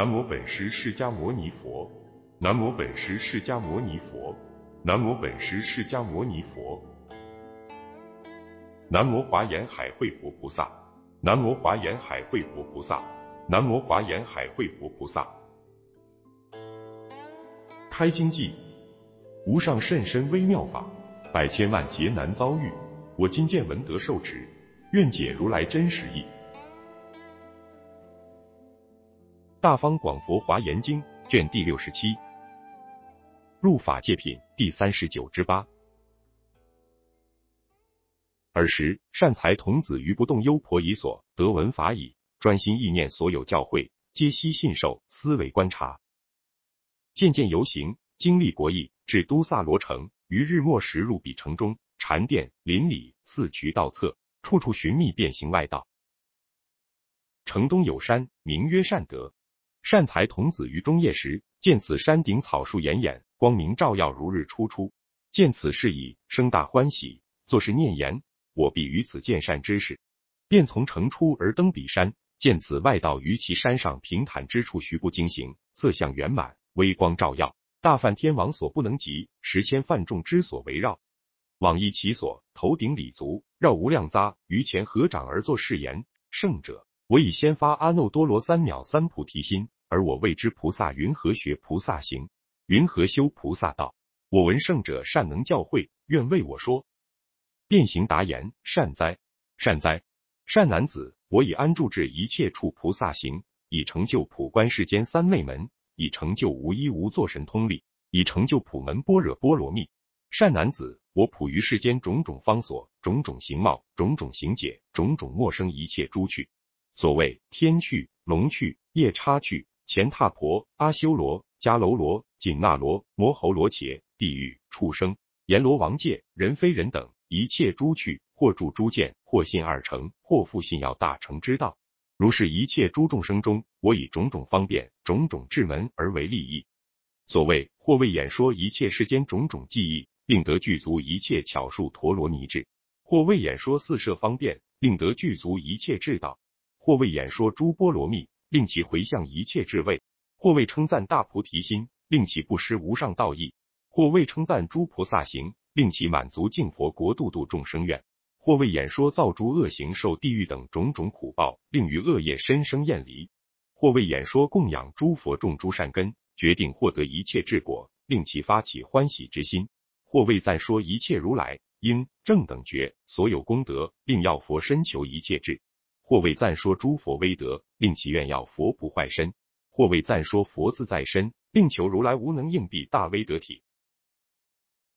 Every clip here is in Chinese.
南无本师释迦牟尼佛，南无本师释迦牟尼佛，南无本师释迦牟尼佛，南无华严海会佛菩萨，南无华严海会佛菩萨，南无华严海会佛菩萨。开经偈：无上甚深微妙法，百千万劫难遭遇。我今见闻得受持，愿解如来真实意。《大方广佛华严经》卷第六十七，入法界品第三十九之八。尔时，善财童子于不动幽婆夷所得闻法已，专心意念，所有教诲，皆悉信受，思维观察，渐渐游行，经历国邑，至都萨罗城。于日没时，入彼城中，禅殿林里，四渠道侧，处处寻觅，变形外道。城东有山，名曰善德。善财童子于中夜时，见此山顶草树掩掩，光明照耀如日初出。见此事已，生大欢喜，作是念言：我必于此见善知识。便从城出而登彼山，见此外道于其山上平坦之处徐步经行，色相圆满，微光照耀，大梵天王所不能及，十千梵众之所围绕，往依其所，头顶礼足，绕无量匝，于前合掌而作誓言：胜者。我以先发阿耨多罗三藐三菩提心，而我未知菩萨云何学菩萨行，云何修菩萨道。我闻圣者善能教诲，愿为我说。变行答言：善哉，善哉，善男子！我已安住至一切处菩萨行，以成就普观世间三昧门，以成就无依无作神通力，以成就普门般若波罗蜜。善男子，我普于世间种种方所、种种形貌、种种形解、种种陌生一切诸趣。所谓天去龙去夜叉去前踏婆阿修罗迦楼罗紧那罗摩喉罗伽地狱畜生阎罗王界人非人等一切诸去或住诸见或信二乘或复信要大乘之道如是一切诸众生中我以种种方便种种智门而为利益。所谓或为演说一切世间种种技艺令得具足一切巧术陀罗尼智或为演说四摄方便令得具足一切智道。或为演说诸波罗蜜，令其回向一切智慧；或为称赞大菩提心，令其不失无上道义；或为称赞诸菩萨行，令其满足净佛国度度众生愿；或为演说造诸恶行受地狱等种种苦报，令于恶业深生厌离；或为演说供养诸佛种诸善根，决定获得一切智果，令其发起欢喜之心；或为赞说一切如来因正等觉所有功德，并要佛深求一切智。或为赞说诸佛威德，令其愿要佛不坏身；或为赞说佛自在身，令求如来无能应比大威德体。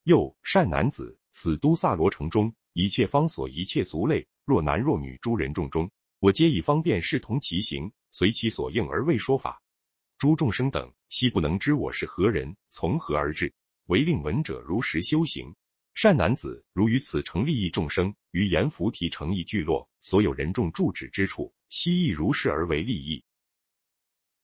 又善男子，此都萨罗城中一切方所、一切族类，若男若女诸人众中，我皆以方便视同其行，随其所应而为说法。诸众生等，悉不能知我是何人，从何而至，唯令闻者如实修行。善男子，如于此成利益众生，于阎浮提成一聚落，所有人众住址之处，悉亦如是而为利益。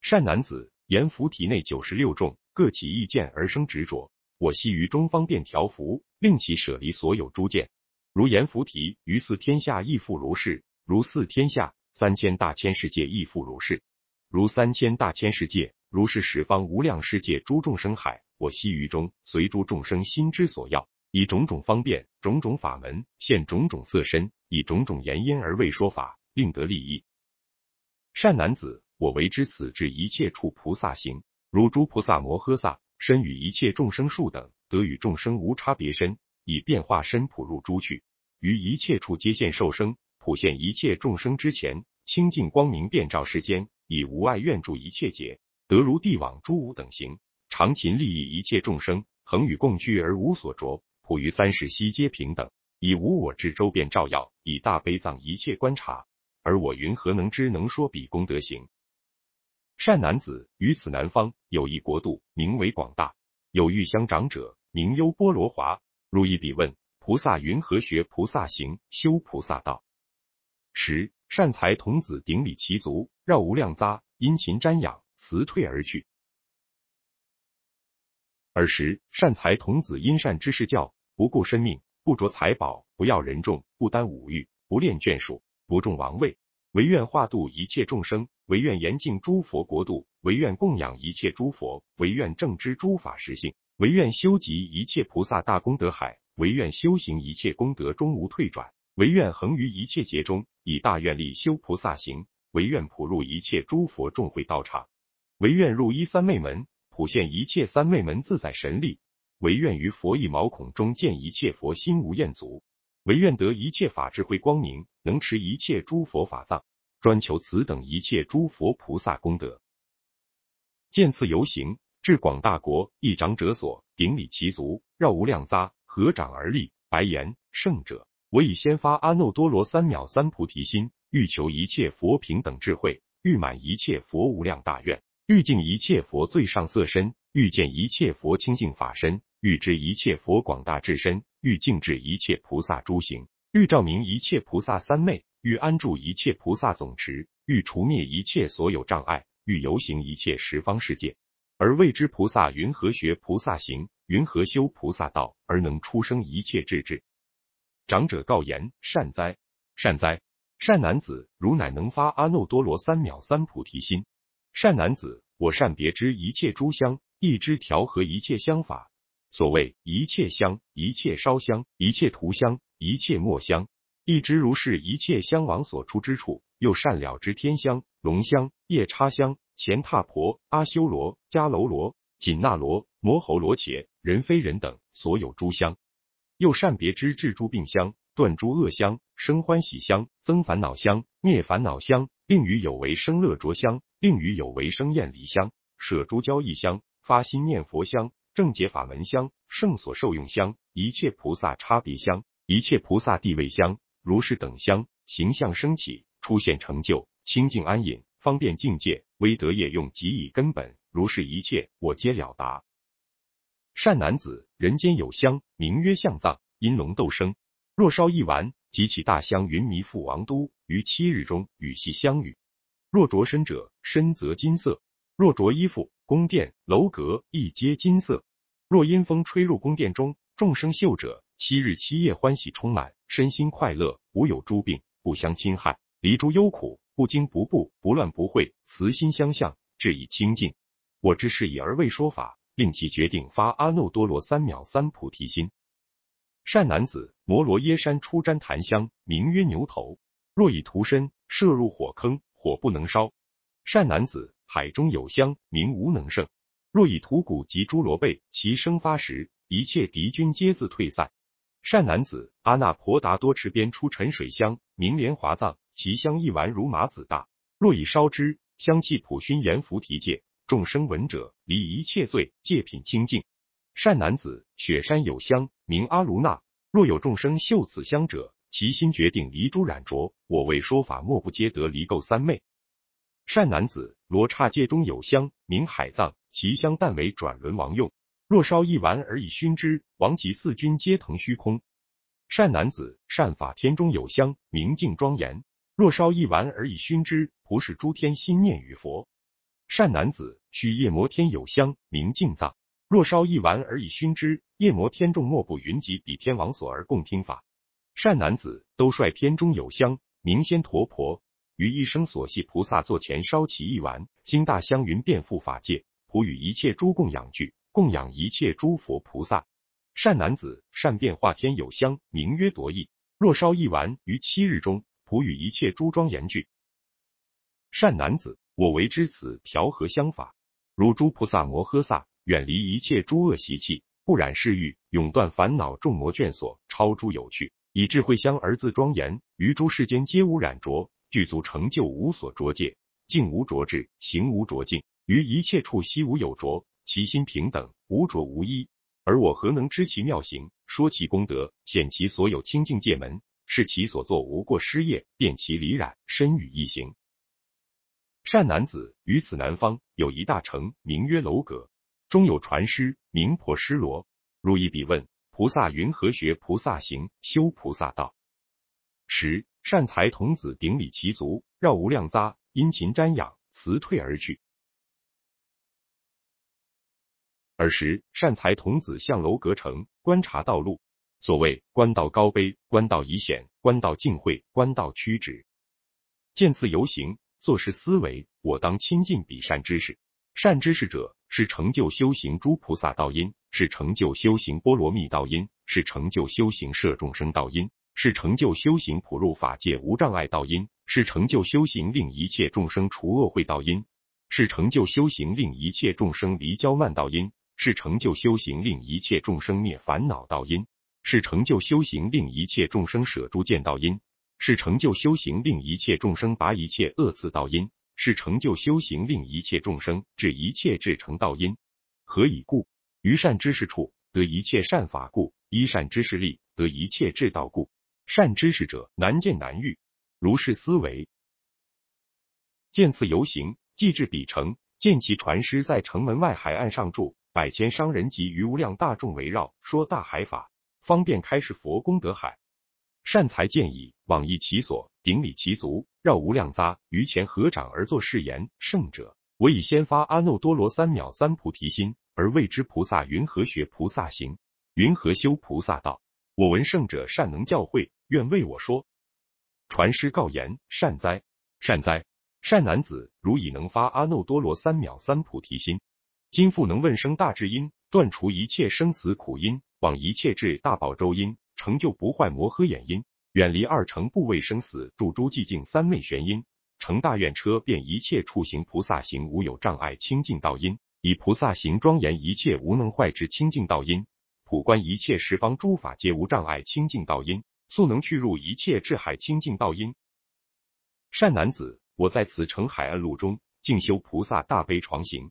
善男子，阎浮提内九十六众各起意见而生执着，我悉于中方便调伏，令其舍离所有诸见。如阎浮提，于四天下亦复如是；如四天下，三千大千世界亦复如是；如三千大千世界，如是十方无量世界诸众生海，我悉于中随诸众生心之所要。以种种方便、种种法门，现种种色身，以种种言因而为说法，令得利益。善男子，我为之此至一切处菩萨行，如诸菩萨摩诃萨身与一切众生数等，得与众生无差别身，以变化身普入诸去，于一切处接现受生，普现一切众生之前，清净光明遍照世间，以无碍愿助一切劫，得如帝王诸五等行，常勤利益一切众生，恒与共居而无所着。普于三世悉皆平等，以无我智周遍照耀，以大悲藏一切观察。而我云何能知能说彼功德行？善男子于此南方有一国度，名为广大，有玉香长者名优波罗华。如一比问菩萨云何学菩萨行，修菩萨道？十善财童子顶礼其足，绕无量匝，殷勤瞻仰，辞退而去。尔时善财童子因善知识教。不顾生命，不着财宝，不要人众，不担五欲，不恋眷属，不重王位，唯愿化度一切众生，唯愿严禁诸佛国度，唯愿供养一切诸佛，唯愿正知诸法实性，唯愿修集一切菩萨大功德海，唯愿修行一切功德终无退转，唯愿恒于一切劫中以大愿力修菩萨行，唯愿普入一切诸佛众会道场，唯愿入一三昧门，普现一切三昧门自在神力。唯愿于佛意毛孔中见一切佛心无厌足，唯愿得一切法智慧光明，能持一切诸佛法藏，专求此等一切诸佛菩萨功德，见次游行至广大国一长者所顶礼其足，绕无量匝合掌而立，白言：“圣者，我已先发阿耨多罗三藐三菩提心，欲求一切佛平等智慧，欲满一切佛无量大愿，欲尽一切佛最上色身，欲见一切佛清净法身。”欲知一切佛广大智身，欲静至一切菩萨诸行，欲照明一切菩萨三昧，欲安住一切菩萨总持，欲除灭一切所有障碍，欲游行一切十方世界，而未知菩萨云何学菩萨行，云何修菩萨道，而能出生一切智智。长者告言：善哉，善哉，善男子，汝乃能发阿耨多罗三藐三菩提心。善男子，我善别知一切诸香，亦知调和一切香法。所谓一切香，一切烧香，一切涂香，一切墨香，一直如是。一切香王所出之处，又善了知天香、龙香、夜叉香、乾闼婆、阿修罗、迦楼罗、紧那罗、摩喉罗且人非人等所有诸香，又善别知治诸病香、断诸恶香、生欢喜香、增烦恼香、灭烦恼香，令与有为生乐着香，令与有为生厌离香、舍诸交易香、发心念佛香。正解法门香，圣所受用香，一切菩萨差别香，一切菩萨地位香，如是等香，形象升起，出现成就，清净安隐，方便境界，威德业用，即以根本，如是一切，我皆了达。善男子，人间有香，名曰象藏，因龙斗生。若烧一丸，即起大香，云迷覆王都。于七日中，与系相遇。若着身者，身则金色；若着衣服。宫殿楼阁一皆金色，若阴风吹入宫殿中，众生嗅者，七日七夜欢喜充满，身心快乐，无有诸病，不相侵害，离诸忧苦，不惊不怖，不乱不悔，慈心相向，至以清净。我知是已而未说法，令其决定发阿耨多罗三藐三菩提心。善男子，摩罗耶山出旃檀香，名曰牛头。若以涂身，射入火坑，火不能烧。善男子。海中有香名无能胜，若以土骨及诸罗贝，其生发时，一切敌军皆自退散。善男子，阿那婆达多池边出沉水香名莲华藏，其香一丸如麻子大，若以烧之，香气普熏延福提界，众生闻者离一切罪，戒品清净。善男子，雪山有香名阿卢那，若有众生嗅此香者，其心决定离诸染浊。我为说法，莫不皆得离垢三昧。善男子，罗刹界中有香，名海藏，其香但为转轮王用。若烧一丸而以熏之，王及四君皆腾虚空。善男子，善法天中有香，明净庄严。若烧一丸而以熏之，普使诸天心念与佛。善男子，须夜摩天有香，名净藏。若烧一丸而以熏之，夜摩天众莫不云集，彼天王所而共听法。善男子，都率天中有香，名仙陀婆。于一生所系菩萨座前烧起一丸，心大香云遍覆法界，普与一切诸供养具，供养一切诸佛菩萨。善男子，善变化天有香，名曰夺意。若烧一丸于七日中，普与一切诸庄严具。善男子，我为之子调和香法，如诸菩萨摩诃萨，远离一切诸恶习气，不染世欲，永断烦恼，众魔眷所超诸有趣，以智慧香而自庄严，于诸世间皆无染浊。具足成就，无所着戒，境无着志，行无着境，于一切处悉无有着，其心平等，无着无依。而我何能知其妙行，说其功德，显其所有清净界门，是其所作无过失业，遍其理染身与一行。善男子于此南方有一大城，名曰楼阁，中有传师名婆施罗，如一比问菩萨云何学菩萨行，修菩萨道。十善财童子顶礼其足，绕无量匝，殷勤瞻仰，辞退而去。尔时，善财童子向楼阁城观察道路，所谓官道高卑，官道夷险，官道尽秽，官道曲直。见次游行，做事思维，我当亲近彼善知识。善知识者，是成就修行诸菩萨道因，是成就修行波罗蜜道因，是成就修行摄众生道因。是成就修行普入法界无障碍道因，是成就修行令一切众生除恶慧道因，是成就修行令一切众生离焦慢道因，是成就修行令一切众生灭烦恼道因，是成就修行令一切众生舍诸见道因，是成就修行令一切众生拔一切恶次道因，是成就修行令一切众生至一切至成道因。何以故？于善知识处得一切善法故，依善知识力得一切智道故。善知识者难见难遇，如是思维，见次游行，即至彼城，见其传师在城门外海岸上住，百千商人及于无量大众围绕，说大海法，方便开示佛功德海。善财见已，往诣其所，顶礼其足，绕无量匝，于前合掌而作誓言：圣者，我以先发阿耨多罗三藐三菩提心，而未知菩萨云何学菩萨行，云何修菩萨道。我闻圣者善能教诲。愿为我说，传师告言：善哉，善哉，善男子，如已能发阿耨多罗三藐三菩提心。今复能问生大智音，断除一切生死苦因，往一切智大宝洲因，成就不坏摩诃眼因，远离二乘部位生死住诸寂静三昧玄因，成大愿车，遍一切处行菩萨行无有障碍清净道因，以菩萨行庄严一切无能坏之清净道因，普观一切十方诸法皆无障碍清净道因。速能去入一切智海清净道因。善男子，我在此城海岸路中，静修菩萨大悲床行。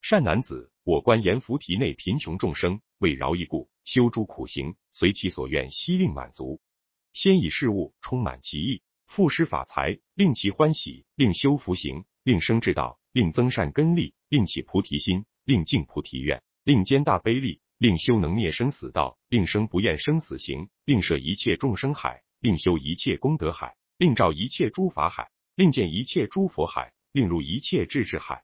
善男子，我观阎浮提内贫穷众生，为饶一故，修诸苦行，随其所愿，悉令满足。先以事物充满其意，复施法财，令其欢喜，令修福行，令生智道，令增善根力，令起菩提心，令净菩提愿，令兼大悲力。令修能灭生死道，令生不厌生死行，令摄一切众生海，令修一切功德海，令照一切诸法海，令见一切诸佛海，令入一切智智海。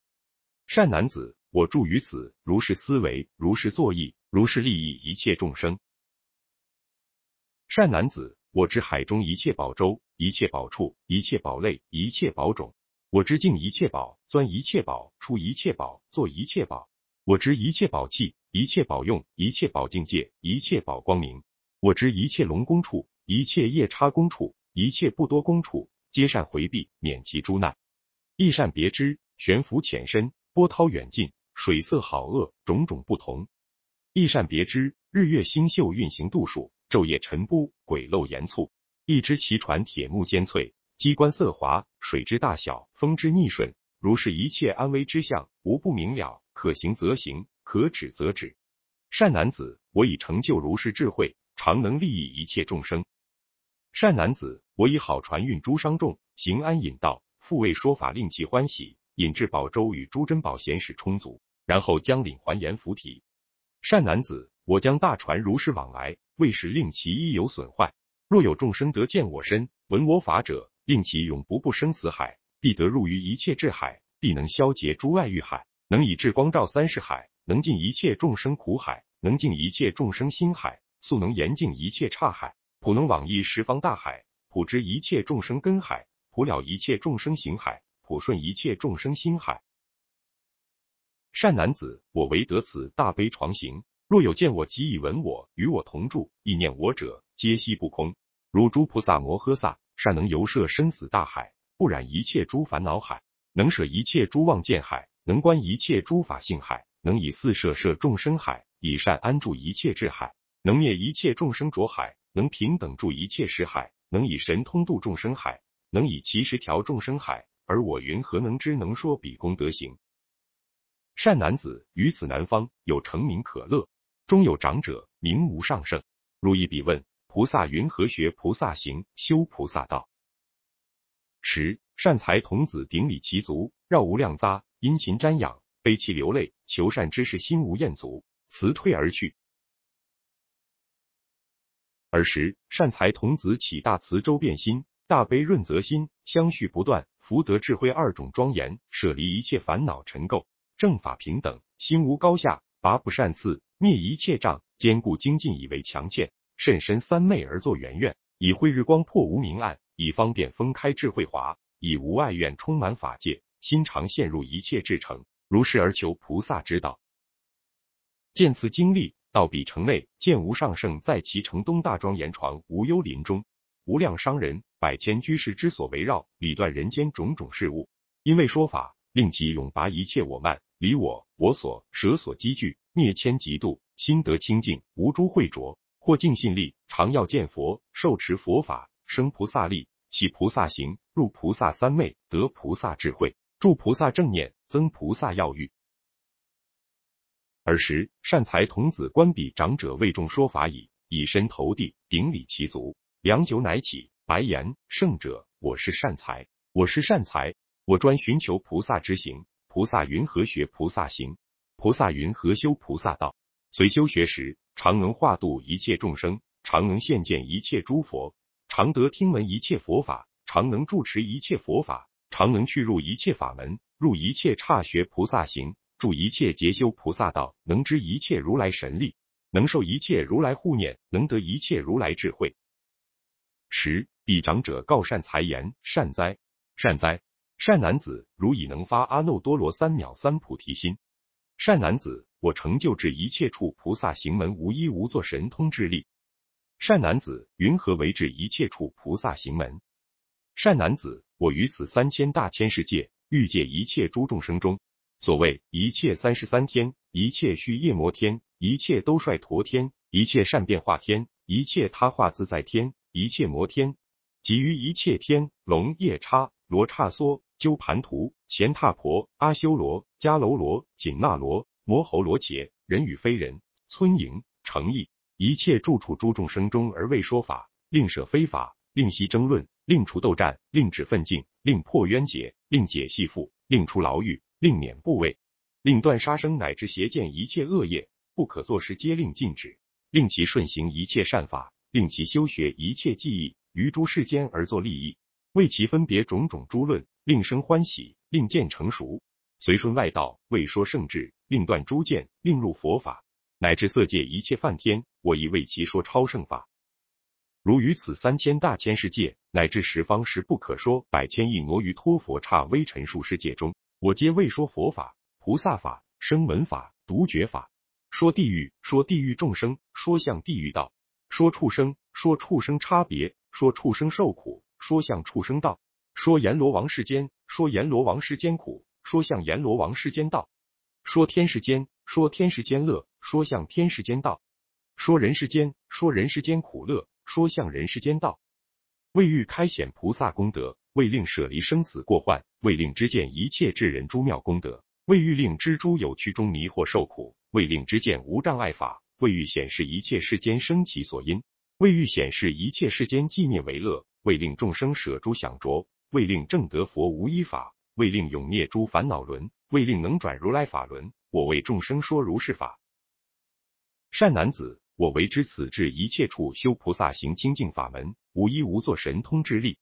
善男子，我住于此，如是思维，如是作意，如是利益一切众生。善男子，我知海中一切宝舟、一切宝处、一切宝类、一切宝种。我知净一切宝，钻一切宝，出一切宝，做一切宝。我知一切宝器。一切保用，一切保境界，一切保光明。我知一切龙宫处，一切夜叉宫处，一切不多宫处，皆善回避，免其诸难。亦善别之，悬浮浅深，波涛远近，水色好恶种种不同。亦善别之，日月星宿运行度数，昼夜沉波鬼漏岩促。一知其船铁木坚脆，机关色滑，水之大小，风之逆顺。如是一切安危之相，无不明了，可行则行。可止则止。善男子，我已成就如是智慧，常能利益一切众生。善男子，我以好传运诸商众，行安引道，复为说法，令其欢喜。引至宝洲，与诸珍宝、贤使充足，然后将领还延福体。善男子，我将大船如是往来，为使令其衣有损坏。若有众生得见我身，闻我法者，令其永不不生死海，必得入于一切智海，必能消劫诸外欲海，能以智光照三世海。能尽一切众生苦海，能尽一切众生心海，速能严尽一切刹海，普能往诣十方大海，普知一切众生根海，普了一切众生行海，普顺一切众生心海。善男子，我唯得此大悲床行。若有见我及以闻我与我同住，意念我者，皆悉不空。如诸菩萨摩诃萨，善能游摄生死大海，不染一切诸烦恼海，能舍一切诸妄见海，能观一切诸法性海。能以四摄摄众生海，以善安住一切智海，能灭一切众生浊海，能平等住一切识海，能以神通度众生海，能以其十调众生海。而我云何能知能说彼功德行？善男子于此南方有成名可乐，中有长者名无上圣。如意比问菩萨云何学菩萨行修菩萨道？十善财童子顶礼其足，绕无量匝，殷勤瞻仰。悲泣流泪，求善知识心无厌足，辞退而去。尔时善财童子起大慈，周遍心大悲润泽心，相续不断，福德智慧二种庄严，舍离一切烦恼尘垢，正法平等，心无高下，拔不善次，灭一切障，坚固精进以为强健，甚深三昧而作圆愿，以慧日光破无明暗，以方便分开智慧华，以无爱愿充满法界，心常陷入一切至成。如是而求菩萨之道，见此经历到彼城内，见无上圣在其城东大庄严床无忧林中，无量商人、百千居士之所围绕，理断人间种种事物，因为说法，令其永拔一切我慢、离我、我所、舍所积聚，灭千嫉妒，心得清净，无诸秽浊，或尽信力，常要见佛，受持佛法，生菩萨力，起菩萨行，入菩萨三昧，得菩萨智慧。助菩萨正念，增菩萨药欲。尔时，善财童子观彼长者为众说法矣，以身投地，顶礼其足。良久乃起，白言：“圣者，我是善财，我是善财，我专寻求菩萨之行。菩萨云何学菩萨行？菩萨云何修菩萨道？随修学时，常能化度一切众生，常能现见一切诸佛，常得听闻一切佛法，常能住持一切佛法。”常能去入一切法门，入一切刹学菩萨行，住一切结修菩萨道，能知一切如来神力，能受一切如来护念，能得一切如来智慧。十彼长者告善财言：善哉，善哉，善男子，如已能发阿耨多罗三藐三菩提心。善男子，我成就至一切处菩萨行门，无一无作神通之力。善男子，云何为至一切处菩萨行门？善男子，我于此三千大千世界，欲界一切诸众生中，所谓一切三十三天，一切须夜摩天，一切都率陀天，一切善变化天，一切他化自在天，一切摩天，及于一切天龙夜叉罗刹娑鸠盘荼乾闼婆阿修罗迦楼罗紧那罗摩吼罗伽人与非人村营城邑一切住处诸众生中，而未说法，令舍非法，令息争论。令除斗战，令止奋进，令破冤结，令解系缚，令出牢狱，令免怖畏，令断杀生乃至邪见一切恶业不可作事，皆令禁止；令其顺行一切善法，令其修学一切技艺，于诸世间而作利益，为其分别种种诸论，令生欢喜，令见成熟。随顺外道，未说圣智，令断诸见，令入佛法，乃至色界一切梵天，我亦为其说超圣法。如于此三千大千世界乃至十方，十不可说百千亿挪于托佛刹微尘数世界中，我皆未说佛法、菩萨法、声闻法、独觉法，说地狱，说地狱众生，说向地狱道，说畜生，说畜生差别，说畜生受苦，说向畜生道，说阎罗王世间，说阎罗王世间苦，说向阎罗王世间道，说天世间，说天世间乐，说向天世间道，说人世间，说人世间苦乐。说向人世间道，为欲开显菩萨功德，为令舍离生死过患，为令知见一切智人诸妙功德，为欲令知诸有趣中迷惑受苦，为令知见无障碍法，为欲显示一切世间生起所因，为欲显示一切世间寂灭为乐，为令众生舍诸想着，为令正得佛无依法，为令永灭诸烦恼轮，为令能转如来法轮。我为众生说如是法，善男子。我为之此至一切处修菩萨行清净法门，无一无作神通之力。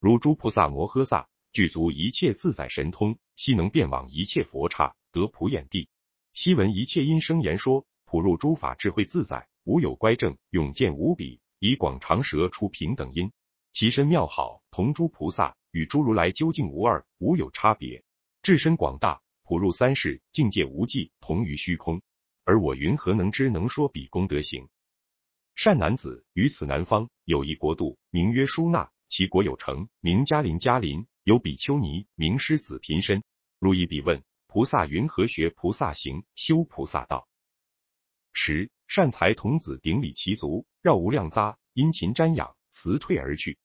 如诸菩萨摩诃萨具足一切自在神通，悉能遍往一切佛刹，得普眼地。昔闻一切音声言说，普入诸法智慧自在，无有乖正，永见无比，以广长舌出平等音。其身妙好，同诸菩萨与诸如来究竟无二，无有差别。至身广大，普入三世境界无际，同于虚空。而我云何能知能说彼功德行？善男子于此南方有一国度，名曰舒那，其国有城名嘉林嘉林，有比丘尼名师子贫身。如意比问菩萨云何学菩萨行，修菩萨道？十善财童子顶礼其足，绕无量匝，殷勤瞻仰，辞退而去。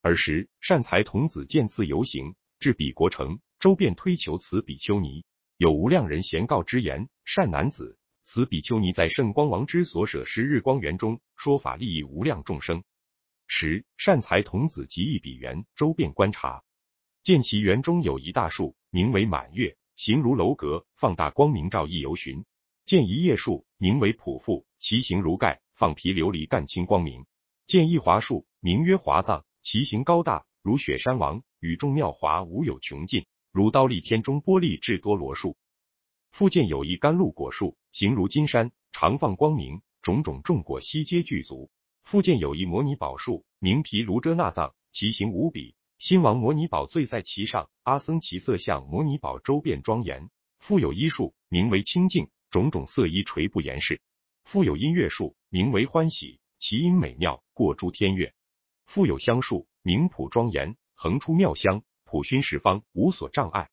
尔时善财童子见次游行，至彼国城，周遍推求此比丘尼。有无量人贤告之言，善男子，此比丘尼在圣光王之所舍施日光园中说法，利益无量众生。十善财童子即一比园，周遍观察，见其园中有一大树，名为满月，形如楼阁，放大光明，照意游寻；见一叶树，名为普覆，其形如盖，放皮琉璃，干清光明；见一华树，名曰华藏，其形高大，如雪山王，与众妙华无有穷尽。如刀立天中玻璃智多罗树，附近有一甘露果树，形如金山，常放光明。种种众果悉皆具足。附近有一摩尼宝树，名皮卢遮那藏，其形无比。新王摩尼宝醉在其上，阿僧祇色相摩尼宝周遍庄严。复有医树，名为清净，种种色衣垂不严饰。复有音乐树，名为欢喜，其音美妙过诸天乐。复有香树，名普庄严，横出妙香。普熏十方，无所障碍。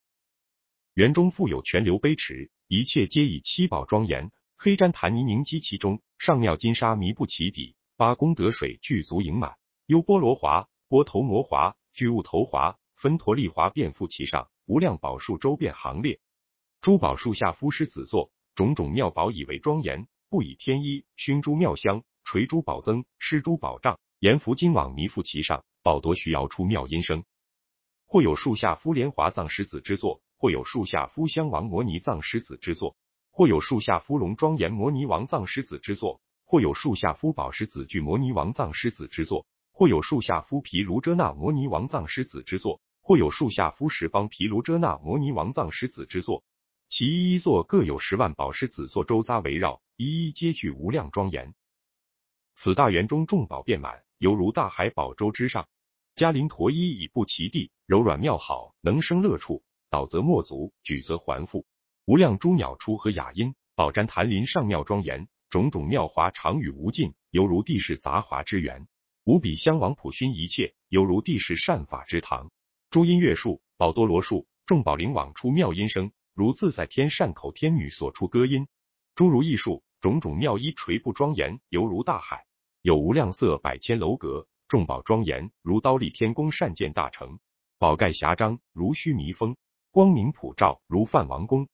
园中复有泉流、杯池，一切皆以七宝庄严。黑毡檀泥凝积其中，上妙金沙弥布其底，八功德水具足盈满。优波罗华、波头摩华、巨物头华、分陀利华遍覆其上。无量宝树周遍行列，珠宝树下夫师子座，种种妙宝以为庄严。不以天衣熏诸妙香，垂诸宝增施诸宝障，延敷金网弥覆其上。宝铎徐摇出妙音声。或有树下夫莲华藏狮子之作，或有树下夫香王摩尼藏狮子之作，或有树下夫龙庄严摩尼王藏狮子之作，或有树下夫宝石子具摩尼王藏狮子之作，或有树下夫毗卢遮那摩尼王藏狮子之作，或有树下夫十方毗卢遮那摩尼王藏狮子之作，其一一座各有十万宝石子座周匝围绕，一一皆具无量庄严。此大园中众宝遍满，犹如大海宝洲之上。嘉陵陀衣已不其地柔软妙好能生乐处倒则莫足举则还复无量诸鸟出和雅音宝瞻坛林上妙庄严种种妙华常与无尽犹如地势杂华之源。无比香王普熏一切犹如地势善法之堂诸音乐树宝多罗树众宝灵网出妙音声如自在天善口天女所出歌音诸如艺术种种妙衣垂布庄严犹如大海有无量色百千楼阁。众宝庄严，如刀立天宫；善见大成，宝盖霞章，如须弥峰；光明普照，如梵王宫。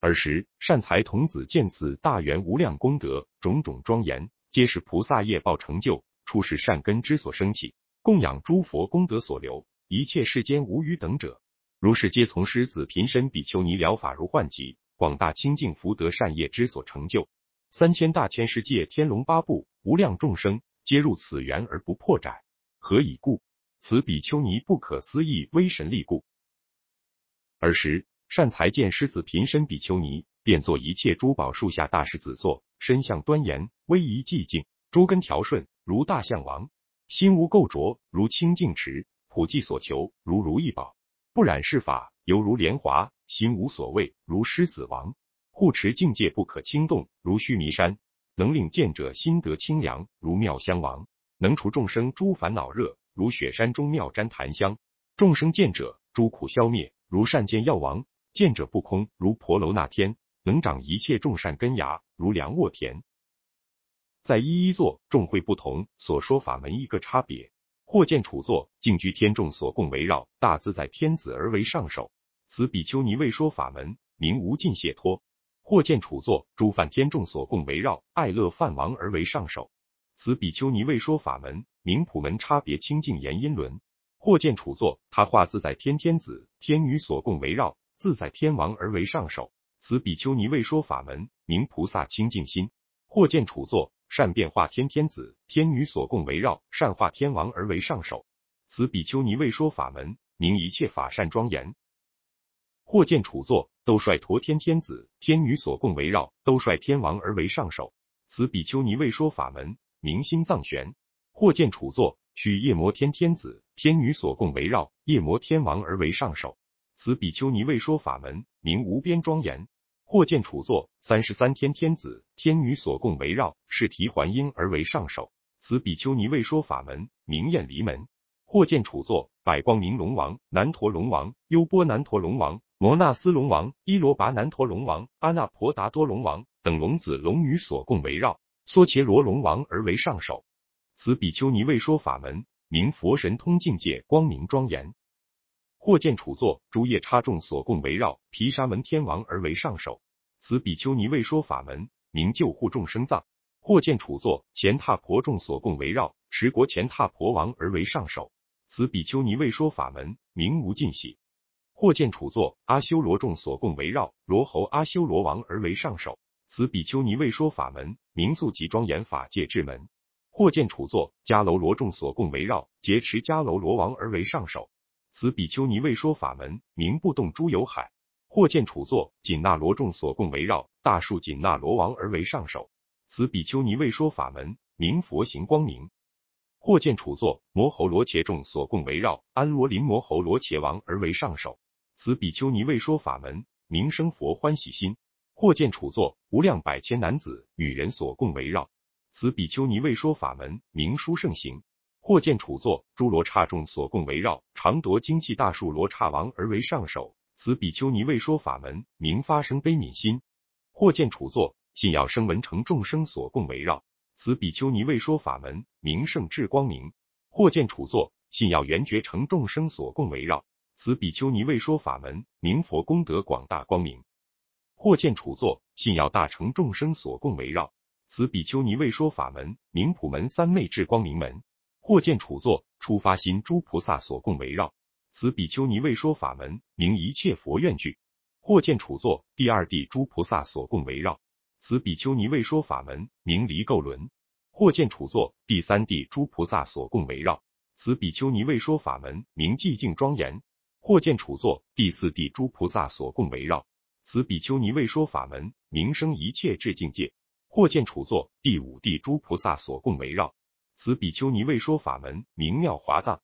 尔时，善财童子见此大圆无量功德种种庄严，皆是菩萨业报成就，出世善根之所升起，供养诸佛功德所留，一切世间无余等者，如是皆从师子贫身比丘尼疗法如幻起，广大清净福德善业之所成就，三千大千世界天龙八部无量众生。皆入此缘而不破窄，何以故？此比丘尼不可思议威神力故。尔时善财见狮子频身比丘尼，便作一切珠宝树下大狮子座，身相端严，威仪寂静，诸根调顺，如大象王；心无垢浊，如清净池；普济所求，如如意宝；不染世法，犹如莲华，心无所谓，如狮子王；护持境界不可轻动，如须弥山。能令见者心得清凉，如妙香王；能除众生诸烦恼热，如雪山中妙沾檀香；众生见者诸苦消灭，如善见药王；见者不空，如婆楼那天；能长一切众善根芽，如良沃田。在一一座众会不同，所说法门一个差别。或见处座，静居天众所共围绕，大自在天子而为上首。此比丘尼未说法门，名无尽解脱。或见处座，诸犯天众所共围绕，爱乐犯王而为上首。此比丘尼未说法门，名普门差别清净言音轮。或见处座，他化自在天天子天女所共围绕，自在天王而为上首。此比丘尼未说法门，名菩萨清净心。或见处座，善变化天天子天女所共围绕，善化天王而为上首。此比丘尼未说法门，名一切法善庄严。或见楚座都率陀天天子天女所共围绕，都率天王而为上首，此比丘尼未说法门，明心藏玄。或见楚座，取夜摩天天子天女所共围绕，夜摩天王而为上首，此比丘尼未说法门，名无边庄严。或见楚座三十三天天子天女所共围绕，是提环婴而为上首，此比丘尼未说法门，名宴离门。或见楚座，百光明龙王南陀龙王优波南陀龙王。摩纳斯龙王、伊罗拔南陀龙王、阿那婆达多龙王等龙子龙女所供围绕，梭切罗龙王而为上首。此比丘尼未说法门，名佛神通境界光明庄严。或见处座诸夜叉众所供围绕，毗沙门天王而为上首。此比丘尼未说法门，名救护众生藏。或见处座前踏婆众所供围绕，持国前踏婆王而为上首。此比丘尼未说法门，名无尽喜。或见楚作阿修罗众所供围绕罗侯阿修罗王而为上首，此比丘尼未说法门名宿集庄严法界智门；或见楚作迦楼罗众所供围绕劫持迦楼罗王而为上首，此比丘尼未说法门名不动诸有海；或见楚作紧那罗众所供围绕大树紧那罗王而为上首，此比丘尼未说法门名佛行光明；或见楚作摩侯罗伽众所供围绕安罗林摩侯罗伽王而为上首。此比丘尼未说法门，名生佛欢喜心，或见处座无量百千男子女人所共围绕。此比丘尼未说法门，名书圣行，或见处座诸罗刹众所共围绕，常夺精气大树罗刹王而为上首。此比丘尼未说法门，名发生悲悯心，或见处座信要声闻成众生所共围绕。此比丘尼未说法门，名胜智光明，或见处座信要圆觉成众生所共围绕。此比丘尼为说法门，名佛功德广大光明，或见处座，信要大乘众生所共围绕。此比丘尼为说法门，名普门三昧智光明门，或见处座，初发心诸菩萨所共围绕。此比丘尼为说法门，名一切佛愿具，或见处座，第二地诸菩萨所共围绕。此比丘尼为说法门，名离垢轮，或见处座，第三地诸菩萨所共围绕。此比丘尼为说法门，名寂静庄严。或见处座第四地诸菩萨所供围绕，此比丘尼为说法门，名生一切智境界。或见处座第五地诸菩萨所供围绕，此比丘尼为说法门，名妙华藏。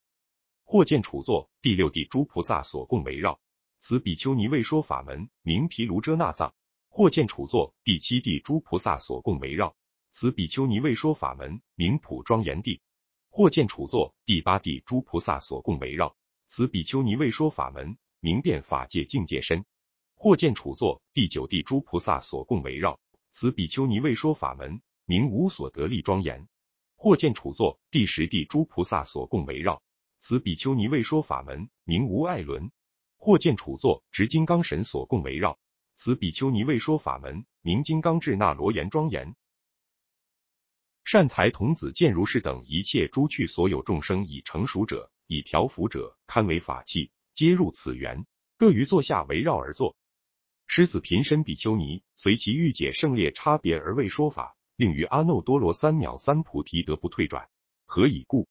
或见处座第六地诸菩萨所供围绕，此比丘尼为说法门，名毗卢遮那藏。或见处座第七地诸菩萨所供围绕，此比丘尼为说法门，名普庄严地。或见处座第八地诸菩萨所供围绕。此比丘尼未说法门，明遍法界境界深。或见处座第九地诸菩萨所供围绕。此比丘尼未说法门，名无所得力庄严，或见处座第十地诸菩萨所供围绕。此比丘尼未说法门，名无爱伦，或见处座执金刚神所供围绕。此比丘尼未说法门，名金刚智那罗延庄严。善财童子见如是等一切诸趣所有众生已成熟者。以调伏者堪为法器，皆入此缘，各于座下围绕而坐。师子频身比丘尼随其欲解胜劣差别而为说法，令于阿耨多罗三藐三菩提得不退转。何以故？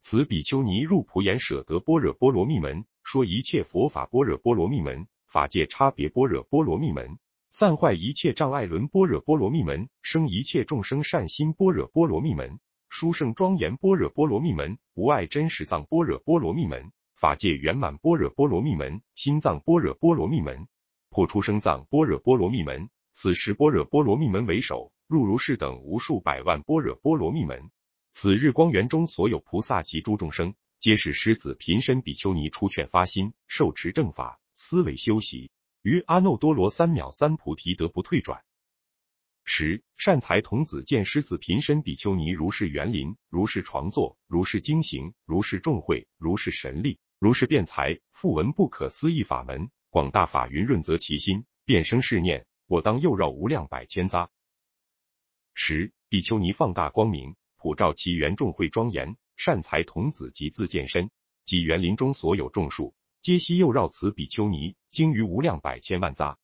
此比丘尼入普眼舍得般若波罗蜜门，说一切佛法般若波罗蜜门法界差别般若波罗蜜门，散坏一切障碍轮般若波罗蜜门，生一切众生善心般若波罗蜜门。殊胜庄严般若波罗蜜门，无碍真实藏般若波罗蜜门，法界圆满般若波罗蜜门，心藏般若波罗蜜门，普出生藏般若波罗蜜门。此时般若波罗蜜门为首，入如是等无数百万般若波罗蜜门。此日光源中所有菩萨及诸众生，皆是狮子贫身比丘尼出劝发心，受持正法，思维修习，于阿耨多罗三藐三菩提得不退转。十善财童子见狮子，贫身比丘尼如是园林，如是床座，如是经行，如是众会，如是神力，如是辩才，复闻不可思议法门，广大法云润泽其心，变生是念，我当又绕无量百千匝。十比丘尼放大光明，普照其园众会庄严。善财童子即自见身，及园林中所有众树，皆悉又绕此比丘尼，经于无量百千万匝。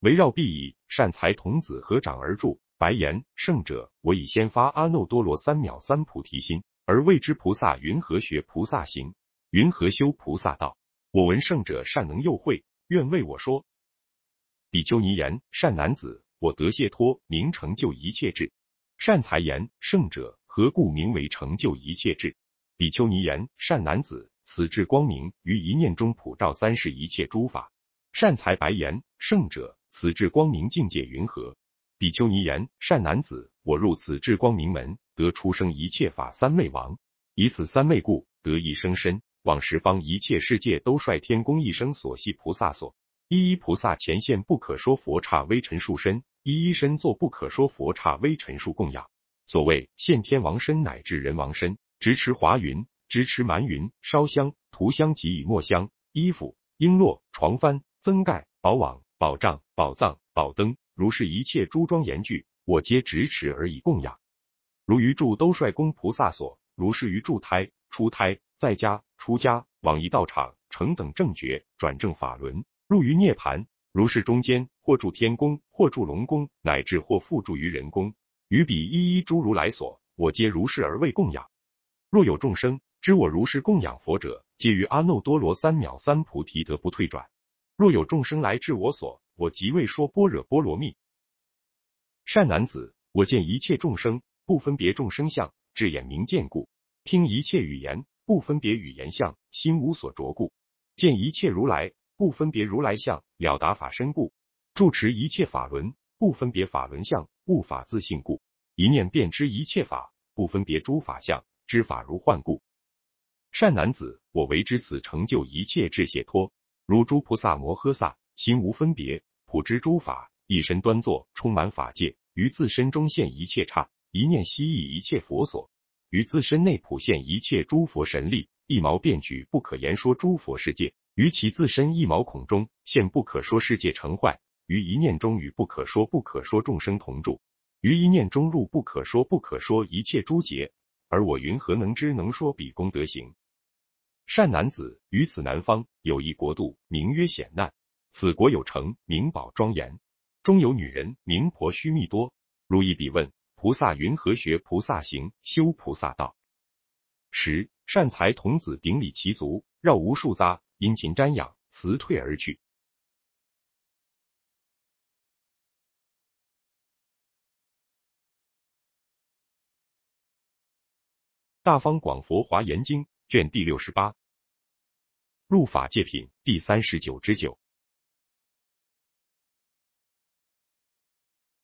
围绕必以善财童子合掌而住。白言：圣者，我已先发阿耨多罗三藐三菩提心，而未知菩萨云何学菩萨行，云何修菩萨道。我闻圣者善能诱会，愿为我说。比丘尼言：善男子，我得解脱，名成就一切智。善财言：圣者，何故名为成就一切智？比丘尼言：善男子，此智光明于一念中普照三世一切诸法。善财白言：圣者。此至光明境界，云何比丘尼言善男子，我入此至光明门，得出生一切法三昧王。以此三昧故，得一生身，往十方一切世界，都率天宫一生所系菩萨所一一菩萨前现不可说佛刹微尘数身，一一身作不可说佛刹微尘数供养。所谓现天王身乃至人王身，直持华云，直持蛮云，烧香涂香及以墨香，衣服璎珞床幡增盖宝网。宝藏、宝藏、宝灯，如是一切诸庄严具，我皆执持而以供养。如于住兜率宫菩萨所，如是于住胎、出胎、在家、出家、往一道场，成等正觉，转正法轮，入于涅盘，如是中间，或住天宫，或住龙宫，乃至或复住于人宫，于彼一一诸如来所，我皆如是而为供养。若有众生知我如是供养佛者，皆于阿耨多罗三藐三菩提得不退转。若有众生来至我所，我即为说般若波罗蜜。善男子，我见一切众生不分别众生相，智眼明见故；听一切语言不分别语言相，心无所着故；见一切如来不分别如来相，了达法身故；住持一切法轮不分别法轮相，悟法自性故；一念便知一切法不分别诸法相，知法如幻故。善男子，我为之此成就一切智解脱。如诸菩萨摩诃萨，心无分别，普知诸法，一身端坐，充满法界，于自身中现一切刹，一念息意一切佛所，于自身内普现一切诸佛神力，一毛便举不可言说诸佛世界，于其自身一毛孔中现不可说世界成坏，于一念中与不可说不可说众生同住，于一念中入不可说不可说一切诸劫，而我云何能知能说彼功德行？善男子于此南方有一国度，名曰险难。此国有城，名宝庄严。中有女人，名婆须密多。如意比问菩萨：云何学菩萨行，修菩萨道？十善财童子顶礼其足，绕无数匝，殷勤瞻仰，辞退而去。大方广佛华严经卷第六十八。入法界品第三十九之九。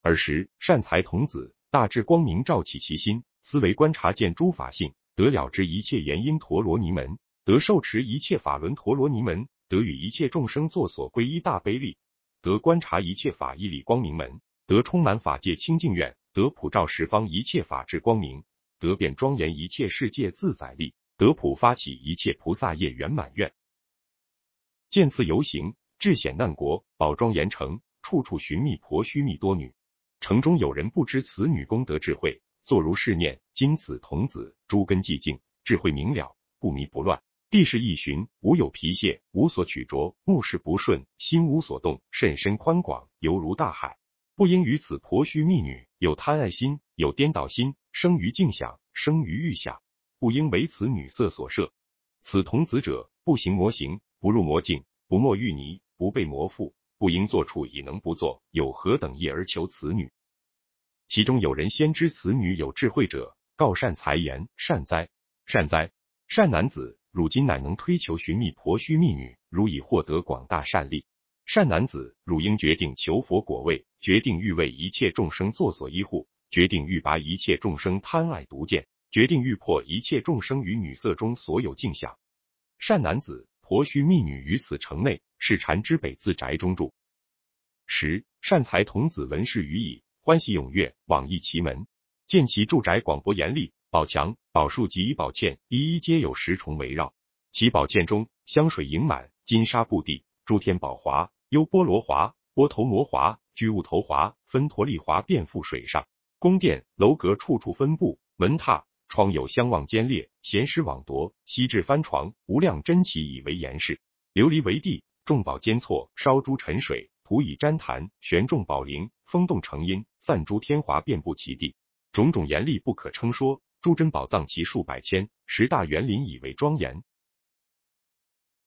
尔时，善财童子大智光明照起其心，思维观察见诸法性，得了知一切原因陀罗尼门，得受持一切法轮陀罗尼门，得与一切众生作所归依大悲力，得观察一切法义理光明门，得充满法界清净愿，得普照十方一切法治光明，得遍庄严一切世界自在力，得普发起一切菩萨业圆满愿。见次游行至险难国，宝庄严城，处处寻觅婆须觅多女。城中有人不知此女功德智慧，坐如是念：今此童子诸根寂静，智慧明了，不迷不乱。地势易寻，无有皮屑，无所取着；目视不顺，心无所动，甚深宽广，犹如大海。不应于此婆须密女有贪爱心，有颠倒心，生于静想，生于欲想，不应为此女色所摄。此童子者，不行魔行。不入魔境，不没淤泥，不被魔附，不应作处，以能不作，有何等意而求此女？其中有人先知此女有智慧者，告善财言：善哉，善哉，善男子，汝今乃能推求寻觅婆须密女，汝已获得广大善力。善男子，汝应决定求佛果位，决定欲为一切众生作所依护，决定欲拔一切众生贪爱毒见，决定欲破一切众生于女色中所有镜像。善男子。婆须密女于此城内，是禅之北，自宅中住。十善财童子闻是于矣，欢喜踊跃，往诣其门，见其住宅广博严厉，宝墙、宝树及宝嵌，一一皆有十重围绕。其宝嵌中，香水盈满，金沙布地，诸天宝华、优波罗华、波头摩华、居物头华、分陀利华遍覆水上，宫殿楼阁处处分布，门榻、窗有相望间列，闲师网夺，西至翻床，无量珍奇以为言事。琉璃为地，众宝间错，烧珠沉水，土以粘痰，玄众宝灵，风动成音，散诸天华，遍布其地，种种严厉不可称说，诸珍宝藏其数百千，十大园林以为庄严。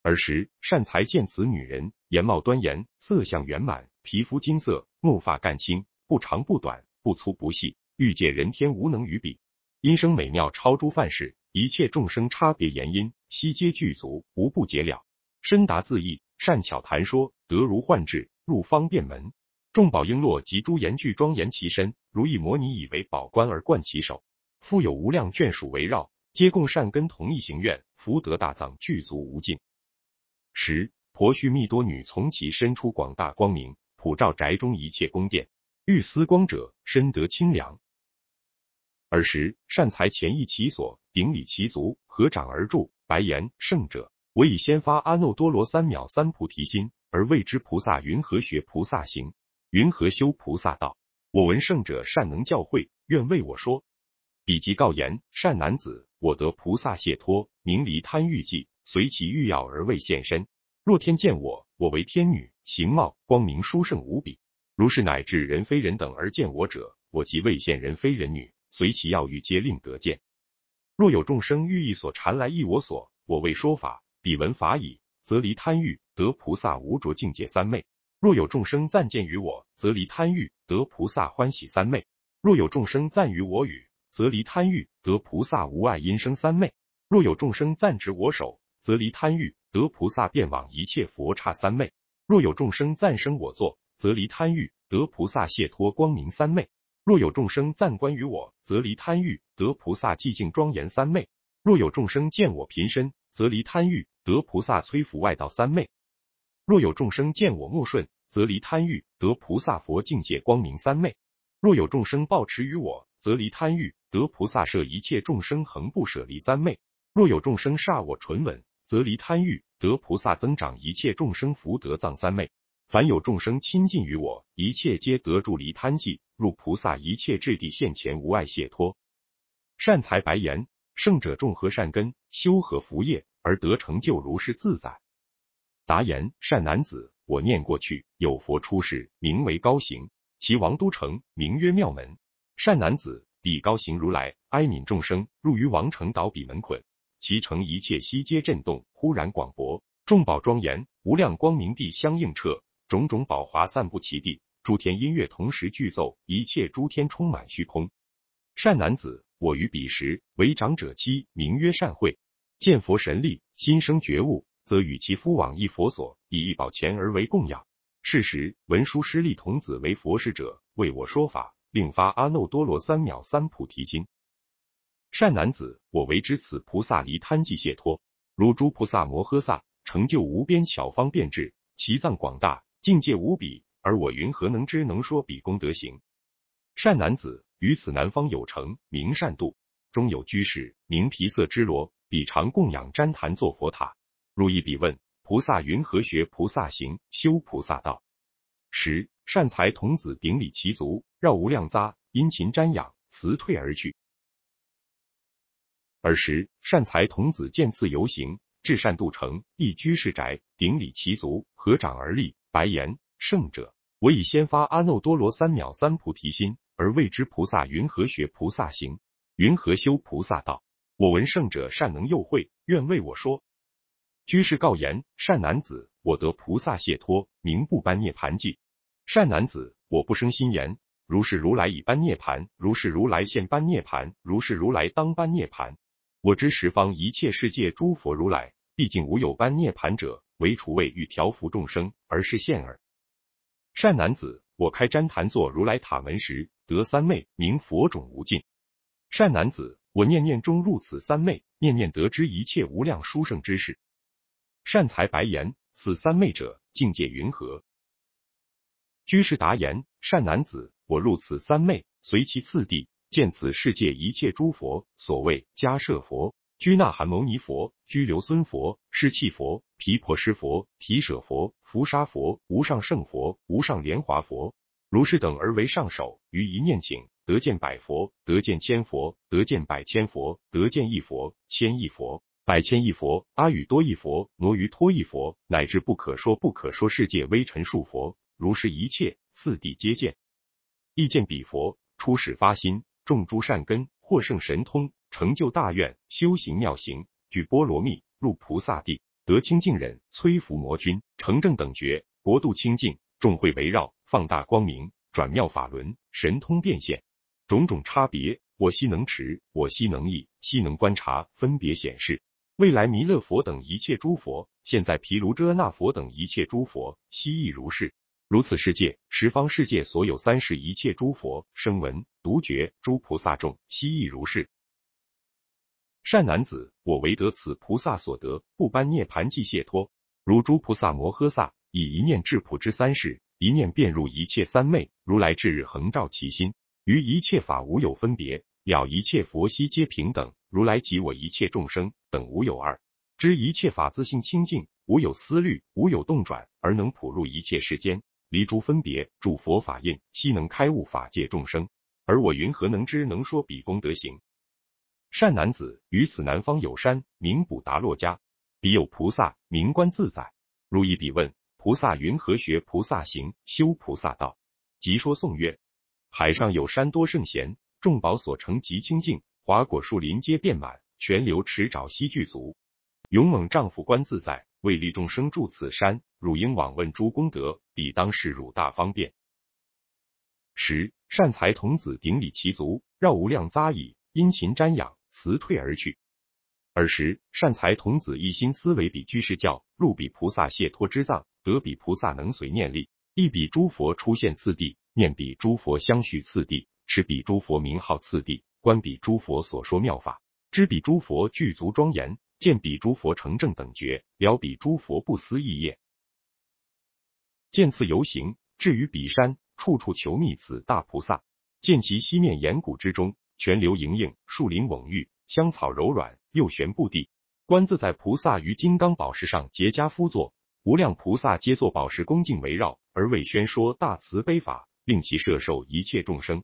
儿时善财见此女人，颜貌端严，色相圆满，皮肤金色，目发干青，不长不短，不粗不细，欲界人天无能于彼。音声美妙，超诸范式，一切众生差别言音悉皆具足，无不解了，深达自意，善巧谈说，得如幻智入方便门。众宝璎珞及诸言具庄严其身，如意摩尼以为宝冠而冠其首，复有无量眷属围绕，皆共善根同一行愿，福德大藏具足无尽。十婆须蜜多女从其身出广大光明，普照宅中一切宫殿，欲思光者深得清凉。尔时，善财前意其所，顶礼其足，合掌而住。白言：“圣者，我以先发阿耨多罗三藐三菩提心，而未知菩萨云何学菩萨行，云何修菩萨道。我闻圣者善能教诲，愿为我说。”彼即告言：“善男子，我得菩萨解脱，明离贪欲计，随其欲要而未现身。若天见我，我为天女，形貌光明殊胜无比。如是乃至人非人等而见我者，我即未现人非人女。”随其要欲，皆令得见。若有众生欲意所缠来意我所，我为说法，彼闻法已，则离贪欲，得菩萨无着境界三昧。若有众生暂见于我，则离贪欲，得菩萨欢喜三昧。若有众生暂于我语，则离贪欲，得菩萨无碍音声三昧。若有众生暂执我手，则离贪欲，得菩萨遍往一切佛刹三昧。若有众生暂生我坐，则离贪欲，得菩萨解脱光明三昧。若有众生赞观于我，则离贪欲得菩萨寂静庄严三昧；若有众生见我贫身，则离贪欲得菩萨摧伏外道三昧；若有众生见我木顺，则离贪欲得菩萨佛境界光明三昧；若有众生抱持于我，则离贪欲得菩萨摄一切众生恒不舍离三昧；若有众生煞我唇吻，则离贪欲得菩萨增长一切众生福德藏三昧。凡有众生亲近于我，一切皆得助离贪忌，入菩萨一切智地，现前无碍解脱。善财白言：“圣者，众何善根，修何福业而得成就如是自在？”答言：“善男子，我念过去有佛出世，名为高行，其王都城名曰妙门。善男子，彼高行如来哀悯众生，入于王城，倒比门捆，其城一切悉皆震动，忽然广博，众宝庄严，无量光明地相应彻。”种种宝华散布其地，诸天音乐同时俱奏，一切诸天充满虚空。善男子，我于彼时为长者妻，名曰善慧，见佛神力，心生觉悟，则与其夫往一佛所，以一宝钱而为供养。是时，文殊师利童子为佛事者，为我说法，令发阿耨多罗三藐三菩提心。善男子，我为之此菩萨离贪寂解脱，如诸菩萨摩诃萨成就无边巧方便智，其藏广大。境界无比，而我云何能知能说比功德行善男子于此南方有城名善度，中有居士名皮色之罗，彼常供养瞻坛作佛塔。如一彼问菩萨云何学菩萨行修菩萨道？十善财童子顶礼其足，绕无量匝，殷勤瞻仰，辞退而去。尔时善财童子见次游行至善度城，一居士宅顶礼其足，合掌而立。白言圣者，我以先发阿耨多罗三藐三菩提心，而未知菩萨云何学菩萨行，云何修菩萨道。我闻圣者善能诱会，愿为我说。居士告言：善男子，我得菩萨解脱，名不般涅盘记。善男子，我不生心言：如是如来已般涅盘，如是如来现般涅盘，如是如来当般涅盘。我知十方一切世界诸佛如来，毕竟无有般涅盘者。为除未欲调伏众生，而是现耳。善男子，我开瞻坛座如来塔门时，得三昧，名佛种无尽。善男子，我念念中入此三昧，念念得知一切无量殊胜之事。善财白言：“此三昧者，境界云何？”居士答言：“善男子，我入此三昧，随其次第，见此世界一切诸佛，所谓迦舍佛。”居那含牟尼佛，居留孙佛，是气佛，皮婆施佛，提舍佛，弗沙佛，无上圣佛，无上莲华佛，如是等而为上首。于一念顷，得见百佛，得见千佛，得见百千佛，得见一佛，千亿佛，百千亿佛，阿语多一佛，挪于托一佛，乃至不可说不可说世界微尘数佛，如是一切四第皆见，亦见彼佛，初始发心，种诸善根，获胜神通。成就大愿，修行妙行，具波罗蜜入菩萨地，得清净忍，摧伏魔君，成正等觉，国度清净众会围绕，放大光明，转妙法轮，神通变现种种差别。我悉能持，我悉能意，悉能观察分别显示。未来弥勒佛等一切诸佛，现在毗卢遮那佛等一切诸佛，悉亦如是。如此世界十方世界所有三世一切诸佛声闻独觉诸菩萨众，悉亦如是。善男子，我唯得此菩萨所得不般涅盘即解脱。如诸菩萨摩诃萨，以一念智普知三世，一念便入一切三昧。如来至日，恒照其心，于一切法无有分别，了一切佛悉皆平等。如来即我一切众生等无有二。知一切法自性清净，无有思虑，无有动转，而能普入一切世间，离诸分别，诸佛法印，悉能开悟法界众生。而我云何能知能说比功德行？善男子于此南方有山，名卜达洛家，彼有菩萨名观自在。如一比问菩萨云何学菩萨行修菩萨道，即说颂曰：海上有山多圣贤，众宝所成极清净，华果树林皆遍满，泉流池沼悉具足。勇猛丈夫观自在，为利众生住此山。汝应往问诸功德，彼当示汝大方便。十善财童子顶礼其足，绕无量匝矣，殷勤瞻仰。辞退而去。尔时，善财童子一心思维：比居士教入彼菩萨谢脱之藏，得彼菩萨能随念力，一彼诸佛出现次第，念彼诸佛相续次第，持彼诸佛名号次第，观彼诸佛所说妙法，知彼诸佛具足庄严，见彼诸佛成正等觉，了彼诸佛不思议业，见次游行，至于彼山，处处求觅此大菩萨，见其西面岩谷之中。泉流莹莹，树林蓊郁，香草柔软，又悬布地。观自在菩萨于金刚宝石上结跏趺坐，无量菩萨皆作宝石，恭敬围绕，而为宣说大慈悲法，令其摄受一切众生。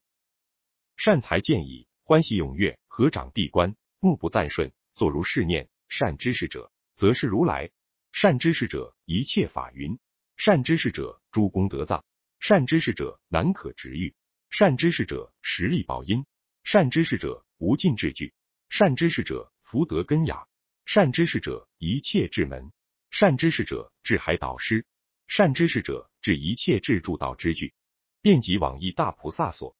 善财见已，欢喜踊跃，合掌闭关，目不暂顺，作如是念。善知识者，则是如来；善知识者，一切法云；善知识者，诸功德藏；善知识者，难可值遇；善知识者，实力宝音。善知识者，无尽智具；善知识者，福德根雅；善知识者，一切智门；善知识者，智海导师；善知识者，治一切智助道之具，遍及往意大菩萨所。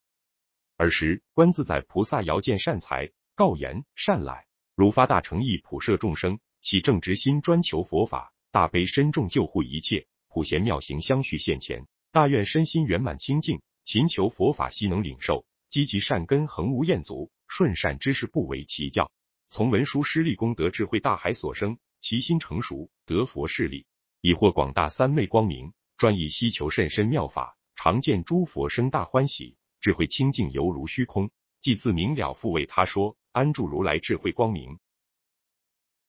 尔时，观自在菩萨遥见善财，告言：善来，汝发大诚意，普摄众生，起正直心，专求佛法，大悲深重，救护一切，普贤妙行相续现前，大愿身心圆满清净，勤求佛法，悉能领受。积极善根恒无厌足，顺善之事不为其教。从文殊师利功德智慧大海所生，其心成熟，得佛势力，以获广大三昧光明，专以希求甚深妙法，常见诸佛生大欢喜，智慧清净犹如虚空，即自明了复为他说安住如来智慧光明。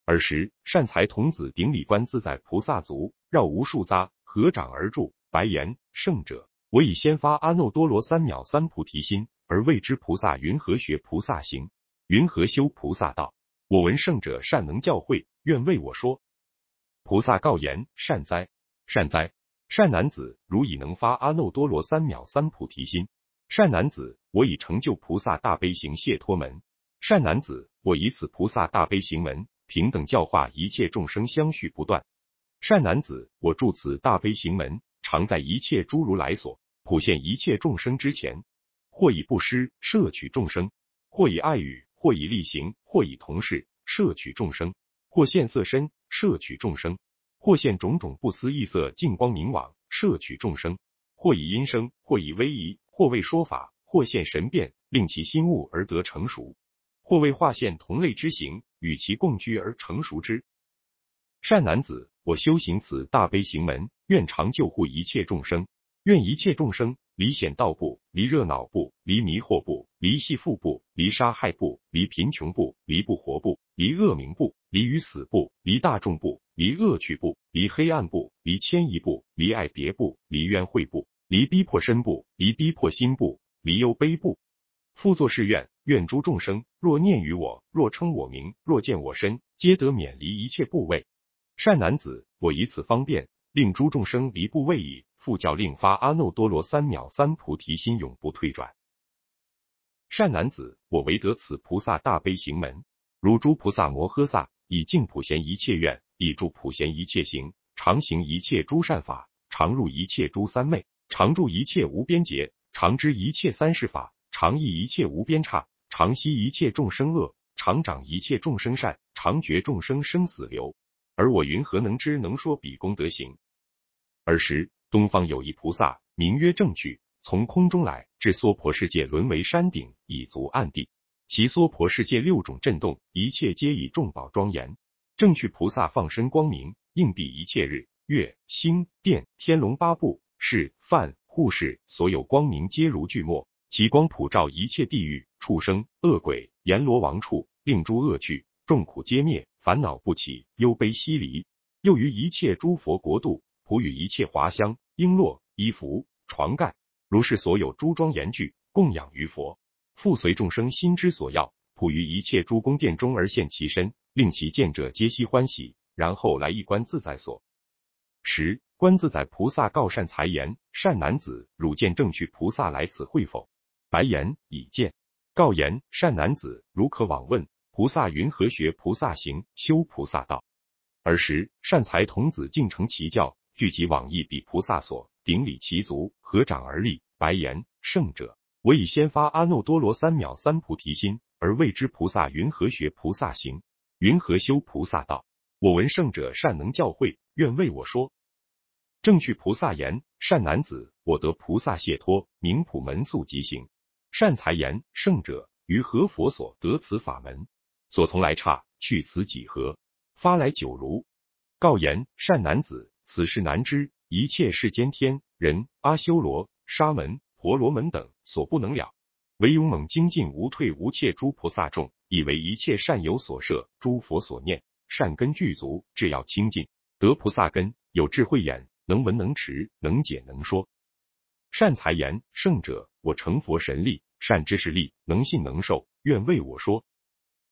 尔时善财童子顶礼观自在菩萨足，绕无数匝，合掌而住。白言：“圣者，我已先发阿耨多罗三藐三菩提心。”而未知菩萨云何学菩萨行，云何修菩萨道。我闻圣者善能教诲，愿为我说。菩萨告言：善哉，善哉，善男子，如已能发阿耨多罗三藐三菩提心。善男子，我已成就菩萨大悲行谢脱门。善男子，我以此菩萨大悲行门，平等教化一切众生，相续不断。善男子，我住此大悲行门，常在一切诸如来所，普现一切众生之前。或以布施摄取众生，或以爱语，或以利行，或以同事摄取众生，或现色身摄取众生，或现种种不思异色净光明网摄取众生，或以音声，或以威仪，或为说法，或现神变，令其心悟而得成熟，或为化现同类之行，与其共居而成熟之。善男子，我修行此大悲行门，愿常救护一切众生，愿一切众生。离险道部，离热闹部，离迷惑部，离系缚部，离杀害部，离贫穷部，离不活部，离恶名部，离于死部，离大众部，离恶趣部，离黑暗部，离迁移部，离爱别部，离冤会部，离逼迫身部，离逼迫心部，离忧悲部。复作誓愿，愿诸众生，若念于我，若称我名，若见我身，皆得免离一切部位。善男子，我以此方便，令诸众生离部位矣。复教令发阿耨多罗三藐三菩提心，永不退转。善男子，我唯得此菩萨大悲行门，如诸菩萨摩诃萨，以净普贤一切愿，以助普贤一切行，常行一切诸善法，常入一切诸三昧，常住一切无边劫，常知一切三世法，常意一切无边刹，常悉一切众生恶，常长一切众生善，常觉众生生死流。而我云何能知能说彼功德行？尔时。东方有一菩萨，名曰正趣，从空中来，至娑婆世界，沦为山顶，以足暗地，其娑婆世界六种震动，一切皆以众宝庄严。正趣菩萨放身光明，应蔽一切日、月、星、电、天龙八部、是梵护士，所有光明皆如巨墨，其光普照一切地狱、畜生、恶鬼、阎罗王处，令诸恶趣、众苦皆灭，烦恼不起，忧悲悉离。又于一切诸佛国度。普与一切华香璎珞衣服床盖，如是所有诸庄严具，供养于佛。复随众生心之所要，普于一切诸宫殿中而现其身，令其见者皆悉欢喜。然后来一观自在所。十观自在菩萨告善财言：“善男子，汝见正趣菩萨来此会否？”白言：“已见。”告言：“善男子，汝可往问菩萨云何学菩萨行，修菩萨道。”尔时，善财童子竟成其教。聚集往一比菩萨所顶礼其足，合掌而立。白言：圣者，我以先发阿耨多罗三藐三菩提心，而未知菩萨云何学菩萨行，云何修菩萨道。我闻圣者善能教诲，愿为我说。正去菩萨言：善男子，我得菩萨解脱，名普门速即行。善财言：圣者，于何佛所得此法门？所从来差去此几何？发来酒如，告言：善男子。此事难知，一切世间天人、阿修罗、沙门、婆罗门等所不能了，唯勇猛精进无退无怯诸菩萨众，以为一切善有所设，诸佛所念，善根具足，至要清净，得菩萨根，有智慧眼，能闻能持，能解能说，善财言：圣者，我成佛神力，善知识力，能信能受，愿为我说。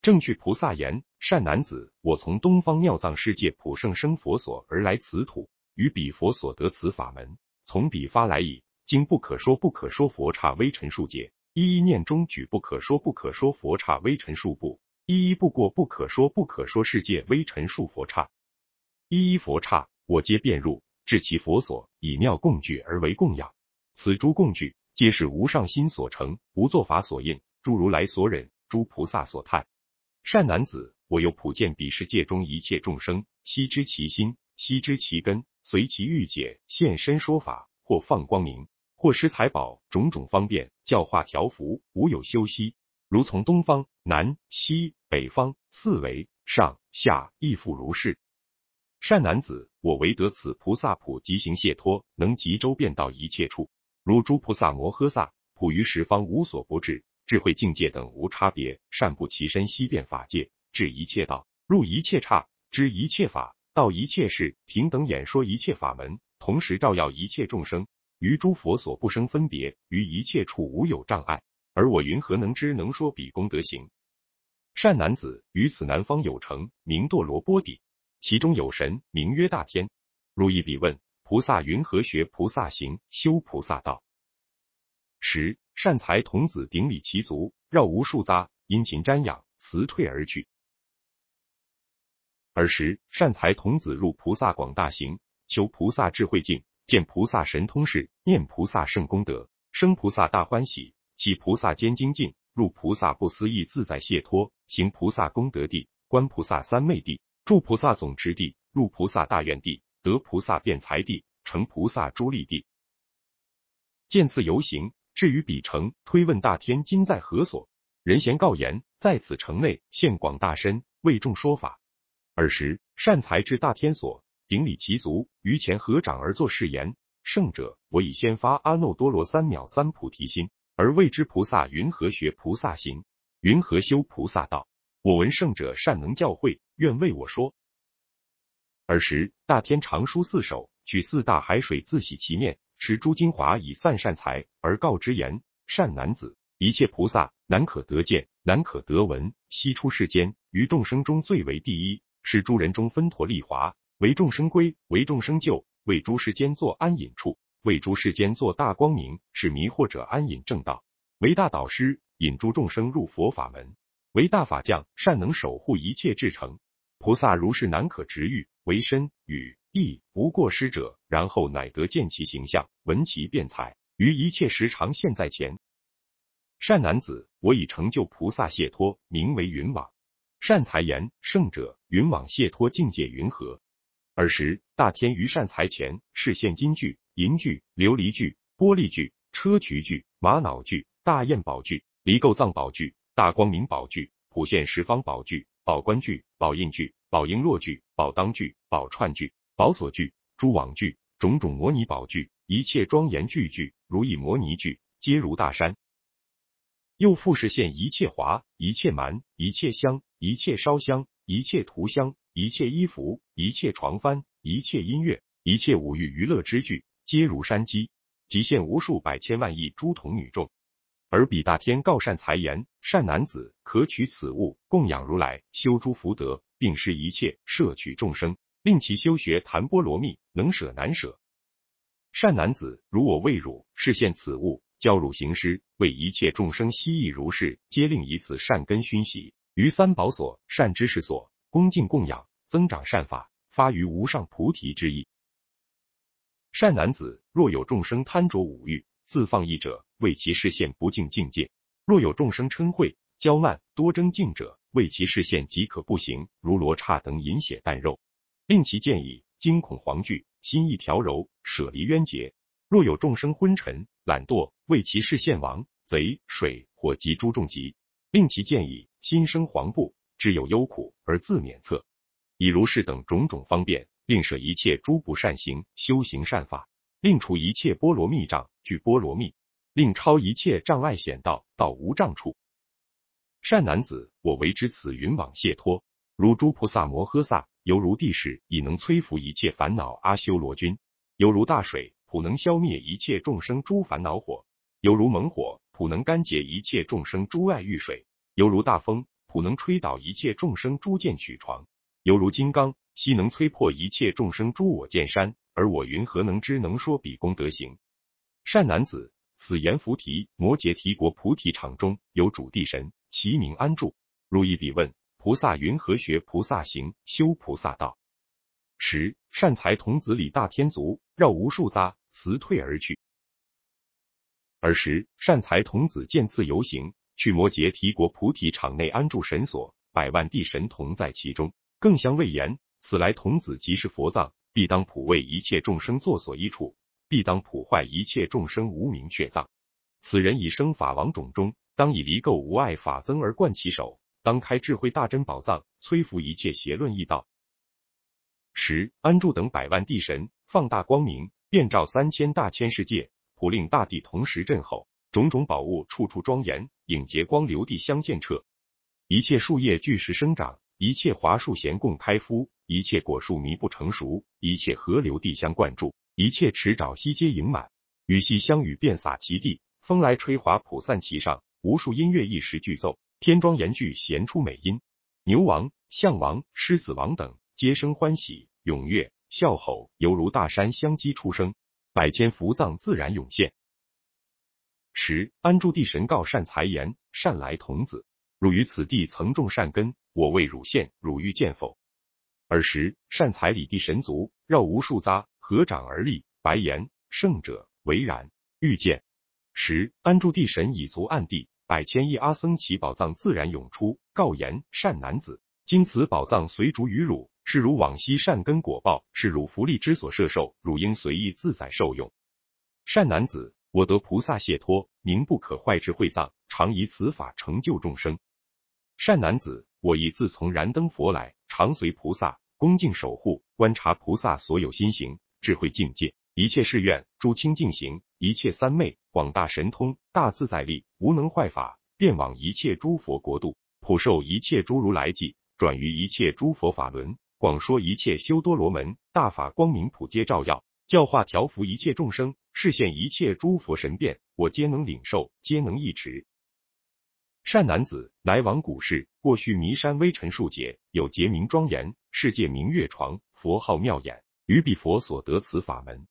正去菩萨言：“善男子，我从东方妙藏世界普胜生佛所而来，此土与彼佛所得此法门，从彼发来矣。今不可说不可说佛刹微尘数界，一一念中举不可说不可说佛刹微尘数部，一一不过不可说不可说世界微尘数佛刹，一一佛刹，我皆遍入，至其佛所，以妙共具而为供养。此诸共具，皆是无上心所成，无作法所应，诸如来所忍，诸菩萨所叹。”善男子，我有普见彼世界中一切众生，悉知其心，悉知其根，随其欲解，现身说法，或放光明，或施财宝，种种方便，教化调伏，无有休息。如从东方、南、西、北方四维上下，亦复如是。善男子，我唯得此菩萨普极行解脱，能及周遍到一切处，如诸菩萨摩诃萨普于十方无所不至。智慧境界等无差别，善不其身悉遍法界，至一切道，入一切刹，知一切法，道一切事，平等演说一切法门，同时照耀一切众生。于诸佛所不生分别，于一切处无有障碍。而我云何能知能说比功德行？善男子于此南方有城名堕罗波底，其中有神名曰大天。如一比问菩萨云何学菩萨行，修菩萨道？十善财童子顶礼其足，绕无数匝，殷勤瞻仰，辞退而去。尔时，善财童子入菩萨广大行，求菩萨智慧境，见菩萨神通事，念菩萨圣功德，生菩萨大欢喜，起菩萨坚精进，入菩萨不思议自在解脱，行菩萨功德地，观菩萨三昧地，住菩萨总持地，入菩萨大愿地，得菩萨辩才地，成菩萨诸利地，见次游行。至于彼城，推问大天今在何所？人贤告言，在此城内。现广大身，为众说法。尔时，善财至大天所，顶礼其足，于前合掌而作誓言：圣者，我已先发阿耨多罗三藐三菩提心，而未知菩萨云何学菩萨行，云何修菩萨道。我闻圣者善能教诲，愿为我说。尔时，大天长书四首，取四大海水自洗其面。持诸精华以散善财，而告之言：善男子，一切菩萨难可得见，难可得闻。悉出世间，于众生中最为第一。是诸人中分陀利华，为众生归，为众生救，为诸世间作安隐处，为诸世间作大光明，使迷惑者安隐正道。为大导师，引诸众生入佛法门。为大法将，善能守护一切至诚。菩萨如是，难可值遇。为身与意无过失者，然后乃得见其形象，闻其辩才，于一切时常现，在前。善男子，我已成就菩萨解脱，名为云网。善财言：圣者云网解脱境界云何？尔时，大天于善财前示现金具、银具、琉璃具、玻璃具、砗磲具、玛瑙具、大雁宝具、离垢藏宝具、大光明宝具、普现十方宝具、宝冠具、宝印具。宝璎珞具，宝当具，宝串具，宝锁具，珠网具，种种模拟宝具，一切庄严句具，如意模拟具，皆如大山。又复视现一切华，一切蛮、一切香，一切烧香，一切涂香，一切衣服，一切床幡，一切音乐，一切五欲娱乐之具，皆如山积，即现无数百千万亿诸童女众，而彼大天告善财言。善男子，可取此物供养如来，修诸福德，并施一切摄取众生，令其修学檀波罗蜜，能舍难舍。善男子，如我未汝示现此物，教汝行施，为一切众生悉意如是，皆令以此善根熏习，于三宝所、善知识所恭敬供养，增长善法，发于无上菩提之意。善男子，若有众生贪着五欲，自放逸者，为其示现不净境界。若有众生嗔恚、骄慢、多争竞者，为其视现即可不行，如罗刹等饮血啖肉，令其见以惊恐惶惧，心意调柔，舍离冤结；若有众生昏沉、懒惰，为其视现亡贼、水火及诸重疾，令其见矣。心生惶怖，知有忧苦而自免策。以如是等种种方便，令舍一切诸不善行，修行善法，令除一切波罗蜜障，具波罗蜜。令超一切障碍险道，到无障处。善男子，我为之此云网解脱，如诸菩萨摩诃萨，犹如地势，以能摧伏一切烦恼；阿修罗君；犹如大水，普能消灭一切众生诸烦恼火；犹如猛火，普能干解一切众生诸外欲水；犹如大风，普能吹倒一切众生诸见取床；犹如金刚，悉能摧破一切众生诸我见山。而我云何能知能说彼功德行？善男子。此言菩提摩诘提国菩提场中有主地神，其名安住。如意比问菩萨云何学菩萨行，修菩萨道。十善财童子礼大天足，绕无数匝，辞退而去。尔时善财童子见次游行，去摩诘提国菩提场内安住神所，百万地神同在其中，更相谓言：此来童子即是佛藏，必当普为一切众生作所依处。必当普坏一切众生无明却藏，此人以生法王种中，当以离垢无碍法增而冠其手，当开智慧大真宝藏，摧伏一切邪论异道。十安住等百万地神，放大光明，遍照三千大千世界，普令大地同时震吼，种种宝物处处庄严，影结光流地相见彻，一切树叶巨石生长，一切华树闲共开敷，一切果树迷不成熟，一切河流地相灌注。一切池沼悉皆盈满，雨细相雨遍洒其地，风来吹华普散其上，无数音乐一时俱奏，天庄严具闲出美音。牛王、象王、狮子王等，皆生欢喜踊跃笑吼，犹如大山相击出声，百千福藏自然涌现。十安住地神告善财言：善来童子，汝于此地曾种善根，我为汝献，汝欲见否？尔时善财礼地神足，绕无数匝。合掌而立，白言：“胜者为然，欲见十安住地神已足暗地，百千亿阿僧祇宝藏自然涌出。告言善男子：今此宝藏随逐于汝，是汝往昔善根果报，是汝福利之所摄受。汝应随意自在受用。善男子，我得菩萨解脱，名不可坏智慧藏，常以此法成就众生。善男子，我亦自从燃灯佛来，常随菩萨，恭敬守护，观察菩萨所有心行。”智慧境界，一切誓愿，诸清净行，一切三昧，广大神通，大自在力，无能坏法，遍往一切诸佛国度，普受一切诸如来际，转于一切诸佛法轮，广说一切修多罗门大法，光明普皆照耀，教化调伏一切众生，示现一切诸佛神变，我皆能领受，皆能一持。善男子，来往古世，过去弥山微尘数劫，有结名庄严世界明月床，佛号妙眼。于彼佛所得此法门，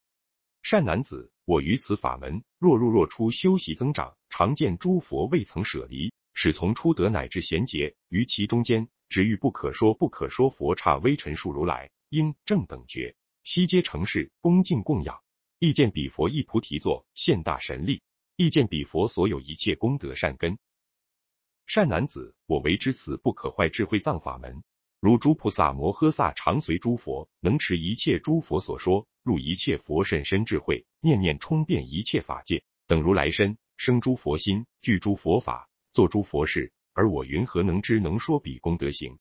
善男子，我于此法门若入若出，修习增长，常见诸佛未曾舍离，始从初得乃至贤劫，于其中间，只欲不可说不可说佛刹微尘数如来，应正等觉，悉皆成事，恭敬供养，意见彼佛一菩提座，现大神力，意见彼佛所有一切功德善根，善男子，我为之此不可坏智慧藏法门。如诸菩萨摩诃萨常随诸佛，能持一切诸佛所说，入一切佛甚深智慧，念念充遍一切法界，等如来身，生诸佛心，具诸佛法，作诸佛事。而我云何能知能说彼功德行？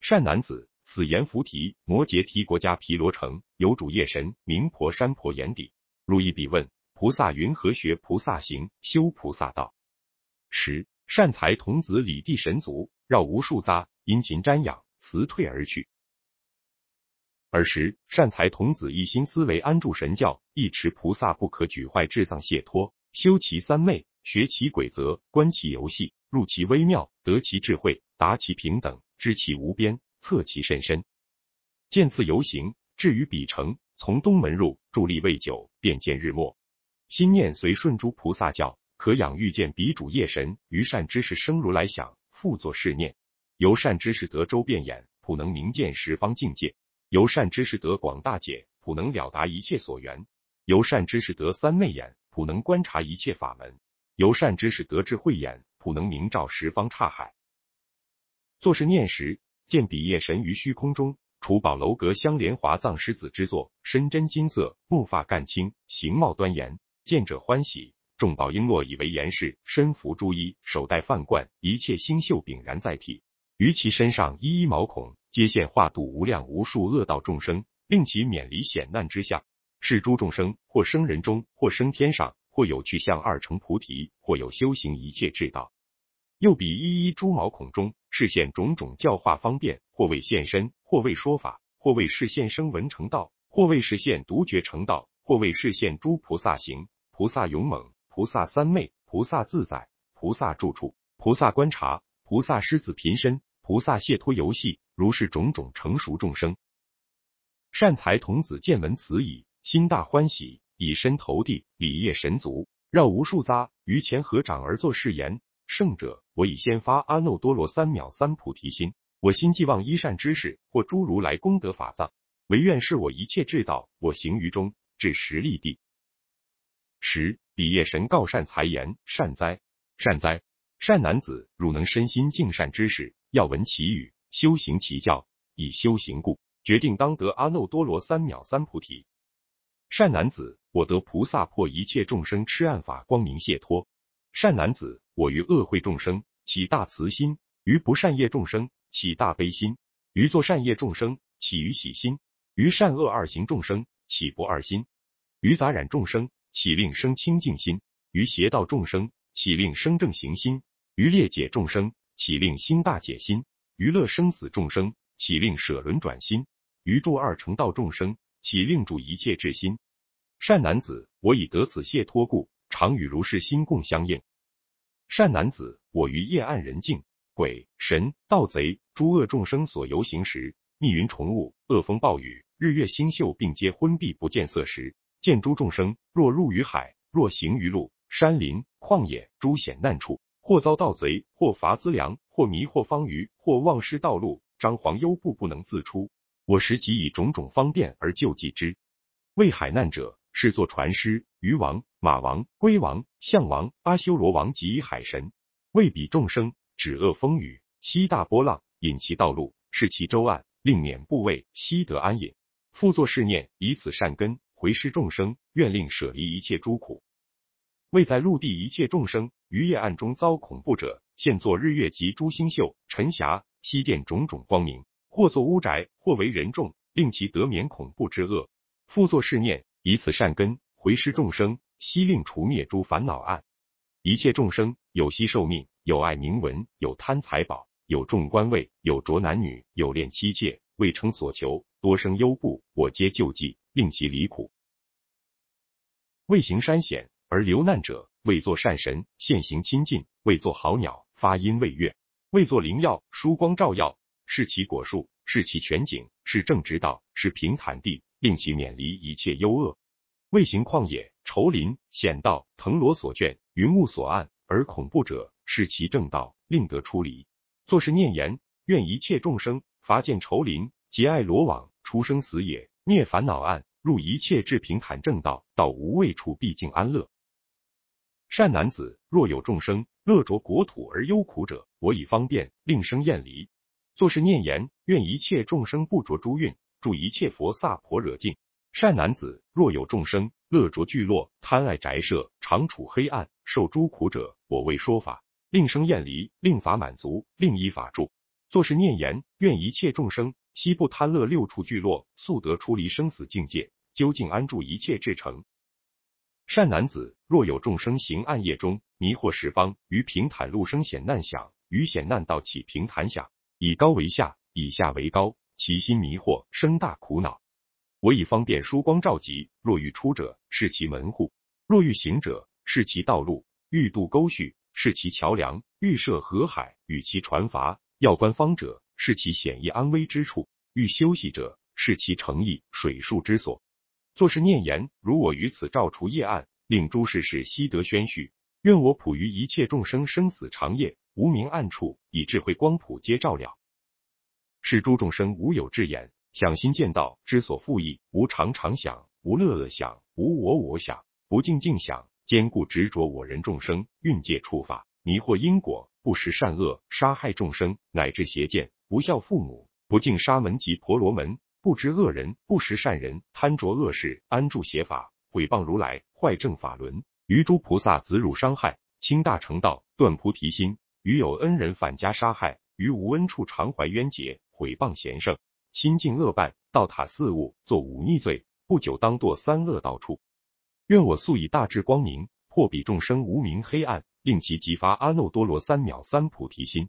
善男子，此言菩提摩诘提国家毗罗城有主夜神明婆山婆眼底，如一比问菩萨云何学菩萨行，修菩萨道？十善财童子礼地神足，绕无数匝，殷勤瞻仰。辞退而去。尔时，善财童子一心思维安住神教，一持菩萨不可沮坏智藏解脱，修其三昧，学其鬼则，观其游戏，入其微妙，得其智慧，达其平等，知其无边，测其甚深。见次游行，至于彼城，从东门入，伫立未久，便见日没。心念随顺诸菩萨教，可养欲见彼主夜神，于善知识生如来想，复作是念。由善知识得周遍眼，普能明见十方境界；由善知识得广大解，普能了达一切所缘；由善知识得三昧眼，普能观察一切法门；由善知识得智慧眼，普能明照十方刹海。作是念时，见比夜神于虚空中，除宝楼阁，香莲华藏狮子之作，身真金色，目发干青，形貌端严，见者欢喜。众宝璎珞以为严饰，身服朱衣，手戴梵冠，一切星宿炳然在体。于其身上一一毛孔，皆现化度无量无数恶道众生，令其免离险难之相。是诸众生，或生人中，或生天上，或有去向二乘菩提，或有修行一切智道。又比一一诸毛孔中，示现种种教化方便，或为现身，或为说法，或为示现声闻成道，或为示现独觉成道，或为示现诸菩萨行，菩萨勇猛，菩萨三昧，菩萨自在，菩萨住处，菩萨观察，菩萨狮子频身。菩萨谢托游戏，如是种种成熟众生。善财童子见闻此矣，心大欢喜，以身投地礼业神足，绕无数匝，于前合掌而作誓言：胜者，我已先发阿耨多罗三藐三菩提心，我心既望依善知识，或诸如来功德法藏，唯愿是我一切智道，我行于中至实利地。十比业神告善财言：善哉，善哉。善男子，汝能身心净善知识，要闻其语，修行其教。以修行故，决定当得阿耨多罗三藐三菩提。善男子，我得菩萨破一切众生痴暗法，光明解脱。善男子，我于恶会众生起大慈心，于不善业众生起大悲心，于作善业众生起于喜心，于善恶二行众生起不二心，于杂染众生起令生清净心，于邪道众生起令生正行心。于列解众生，岂令心大解心？于乐生死众生，岂令舍轮转心？于助二成道众生，岂令助一切智心？善男子，我已得此谢托故，常与如是心共相应。善男子，我于夜暗人静、鬼神、盗贼、诸恶众生所游行时，密云重雾、恶风暴雨、日月星宿，并皆昏闭不见色时，见诸众生若入于海，若行于路、山林、旷野诸险难处。或遭盗贼，或伐资粮，或迷惑方隅，或忘失道路，张皇忧怖不能自出。我时即以种种方便而救济之。为海难者，是作船师、鱼王、马王、龟王、象王、阿修罗王及海神，为彼众生止恶风雨、息大波浪，引其道路，是其周岸，令免怖畏，悉得安隐。复作是念：以此善根回施众生，愿令舍离一切诸苦。为在陆地一切众生于夜暗中遭恐怖者，现作日月及诸星宿、晨霞、西殿种种光明，或作屋宅，或为人众，令其得免恐怖之恶。复作是念，以此善根回施众生，悉令除灭诸烦恼暗。一切众生有惜寿命，有爱名闻，有贪财宝，有众官位，有着男女，有恋妻妾，未成所求，多生忧怖，我皆救济，令其离苦。未行山险。而流难者，未作善神，现行亲近，未作好鸟，发音未悦，未作灵药，疏光照耀，是其果树，是其全景，是正直道，是平坦地，令其免离一切忧恶。未行旷野愁林险道藤萝所卷云雾所暗而恐怖者，是其正道，令得出离。作是念言，愿一切众生伐见愁林，结爱罗网，出生死也，灭烦恼暗，入一切至平坦正道，到无畏处，毕竟安乐。善男子，若有众生乐着国土而忧苦者，我以方便令生厌离。做事念言：愿一切众生不着诸运，住一切佛萨婆惹境。善男子，若有众生乐着聚落、贪爱宅舍，常处黑暗受诸苦者，我为说法，令生厌离，令法满足，令依法住。做事念言：愿一切众生悉不贪乐六处聚落，速得出离生死境界，究竟安住一切至诚。善男子，若有众生行暗夜中，迷惑十方；于平坦路生险难想，于险难道起平坦想，以高为下，以下为高，其心迷惑，生大苦恼。我以方便疏光，照集。若欲出者，视其门户；若欲行者，视其道路；欲渡沟渠，视其桥梁；欲涉河海，与其船筏；要观方者，视其险易安危之处；欲休息者，视其诚意水树之所。做事念言，如我于此照除业案，令诸世世悉得宣续。愿我普于一切众生生死长夜无明暗处，以智慧光普皆照亮。是诸众生无有智眼，想心见道，知所复意，无常常想，无乐乐想，无我我想，不净净想，坚固执着我人众生运界处法，迷惑因果，不识善恶，杀害众生，乃至邪见，不孝父母，不敬沙门及婆罗门。不知恶人，不识善人，贪着恶事，安住邪法，毁谤如来，坏正法轮，于诸菩萨子辱伤害，轻大成道，断菩提心，于有恩人反家杀害，于无恩处常怀冤结，毁谤贤圣，亲近恶伴，道塔四物，作忤逆罪，不久当堕三恶道处。愿我速以大智光明破彼众生无明黑暗，令其即发阿耨多罗三藐三菩提心，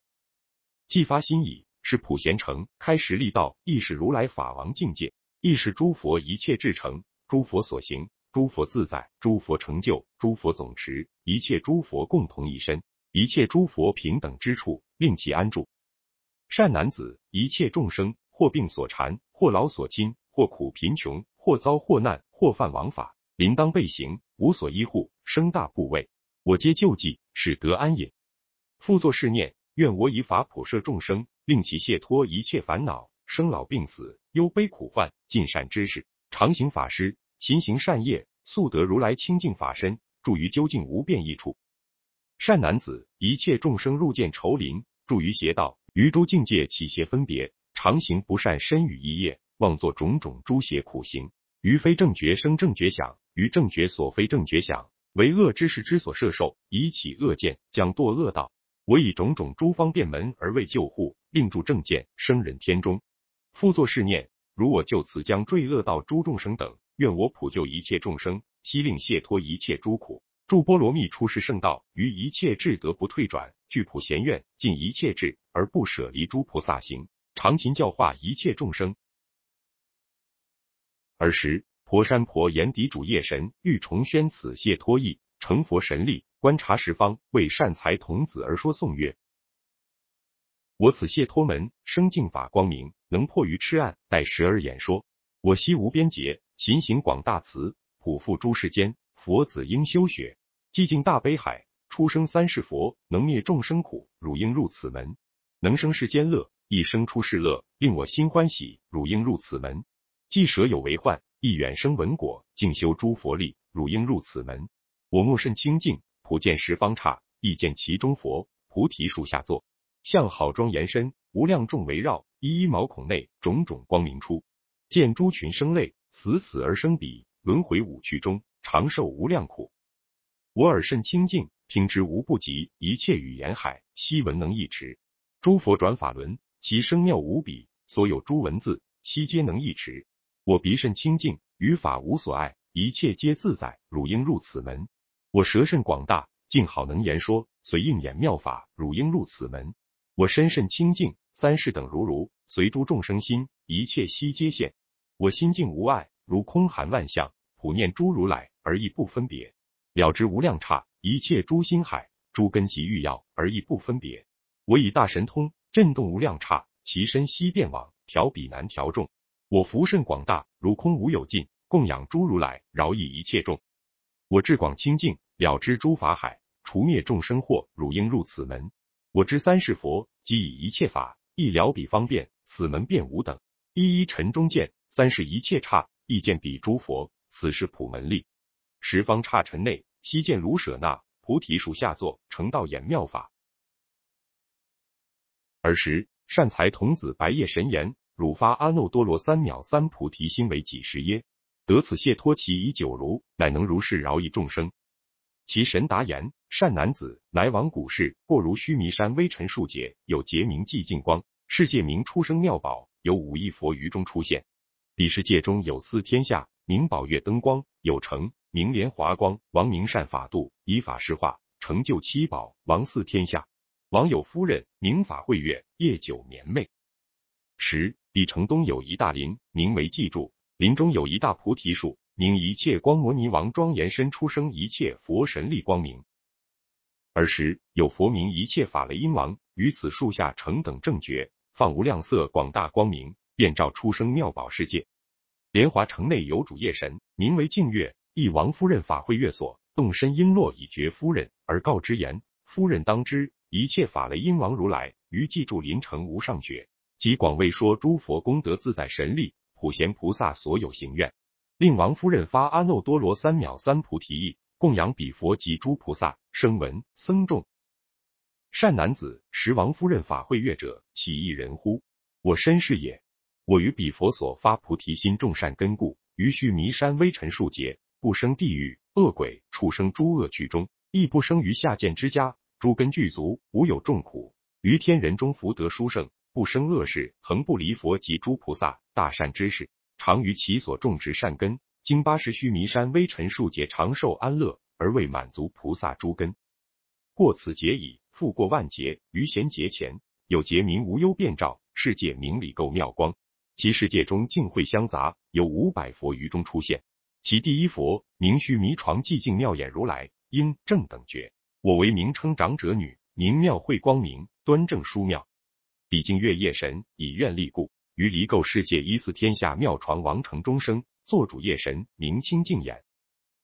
既发心已。是普贤成开实力道，亦是如来法王境界，亦是诸佛一切至诚，诸佛所行，诸佛自在，诸佛成就，诸佛总持，一切诸佛共同一身，一切诸佛平等之处，令其安住。善男子，一切众生，或病所缠，或劳所侵，或苦贫穷，或遭祸难，或犯王法，临当被刑，无所依护，生大怖畏，我皆救济，使得安隐。复作是念：愿我以法普摄众生。令其解脱一切烦恼，生老病死、忧悲苦患、尽善知识，常行法师勤行善业，速得如来清净法身，住于究竟无变异处。善男子，一切众生入见愁林，住于邪道，于诸境界起邪分别，常行不善身语意业，妄作种种诸邪苦行。于非正觉生正觉想，于正觉所非正觉想，为恶知识之所摄受，以起恶见，将堕恶道。我以种种诸方便门而为救护。令著正见，生人天中。复作是念：如我就此将坠恶道，诸众生等，愿我普救一切众生，悉令解脱一切诸苦。助波罗蜜出世圣道，于一切智得不退转，具普贤愿，尽一切智而不舍离诸菩萨行，常勤教化一切众生。尔时，婆山婆眼敌主夜神欲重宣此解脱意，成佛神力，观察十方，为善财童子而说颂曰。我此谢脱门，生净法光明，能破于痴暗，待时而演说。我悉无边劫，勤行广大慈，普覆诸世间。佛子应修学，寂静大悲海，出生三世佛，能灭众生苦。汝应入此门，能生世间乐，一生出世乐，令我心欢喜。汝应入此门，既舍有为患，亦远生闻果，静修诸佛力。汝应入此门。我目甚清净，普见十方刹，亦见其中佛，菩提树下坐。向好庄严伸，无量众围绕，一一毛孔内种种光明出，见诸群生类，死死而生彼，轮回五趣中，长寿无量苦。我耳甚清净，听之无不及，一切语言海，悉闻能一持。诸佛转法轮，其声妙无比，所有诸文字，悉皆能一持。我鼻甚清净，于法无所爱，一切皆自在，汝应入此门。我舌甚广大，净好能言说，随应演妙法，汝应入此门。我身甚清净，三世等如如，随诸众生心，一切悉皆现。我心境无碍，如空含万象，普念诸如来，而亦不分别。了知无量刹，一切诸心海，诸根及欲要，而亦不分别。我以大神通震动无量刹，其身悉变往调彼南调众。我福甚广大，如空无有尽，供养诸如来，饶益一切众。我智广清净，了知诸法海，除灭众生惑，汝应入此门。我知三世佛，即以一切法，易了彼方便，此门便无等。一一尘中见，三世一切刹亦见彼诸佛，此是普门力。十方刹尘内，悉见如舍那菩提树下坐，成道演妙法。尔时善财童子白叶神言：汝发阿耨多罗三藐三菩提心为几时耶？得此谢托，其已久如，乃能如是饶益众生。其神答言。善男子，乃往古世，过如须弥山。微尘数劫，有劫名寂静光，世界名出生妙宝，有五亿佛于中出现。彼世界中有四天下，名宝月灯光，有城名莲华光王，名善法度，以法施化，成就七宝王四天下。王有夫人名法慧月，夜久眠寐。十彼城东有一大林，名为寂住。林中有一大菩提树，名一切光摩尼王庄严身出生，一切佛神力光明。时有佛名一切法雷音王于此树下成等正觉，放无量色广大光明，遍照出生妙宝世界。莲华城内有主夜神，名为净月，亦王夫人法会月所，动身璎珞以绝夫人，而告之言：夫人当知，一切法雷音王如来于寂住临城无上觉，即广为说诸佛功德自在神力，普贤菩萨所有行愿，令王夫人发阿耨多罗三藐三菩提意。供养比佛及诸菩萨，声闻僧众善男子，时王夫人法会乐者，岂一人乎？我身是也。我于彼佛所发菩提心，众善根故，于须弥山微尘数劫，不生地狱恶鬼畜生诸恶趣中，亦不生于下贱之家。诸根具足，无有众苦，于天人中福德殊胜，不生恶事，恒不离佛及诸菩萨大善知识，常于其所种植善根。经八十须弥山，微尘数劫长寿安乐，而未满足菩萨诸根。过此劫已，复过万劫，于贤劫前，有劫名无忧变照世界明理构妙光，其世界中净慧相杂，有五百佛于中出现。其第一佛名须弥床寂静妙眼如来，应正等觉。我为名称长者女，名妙慧光明端正殊妙，比经月夜神以愿力故，于离垢世界依次天下妙床王成终生。做主夜神明清净眼，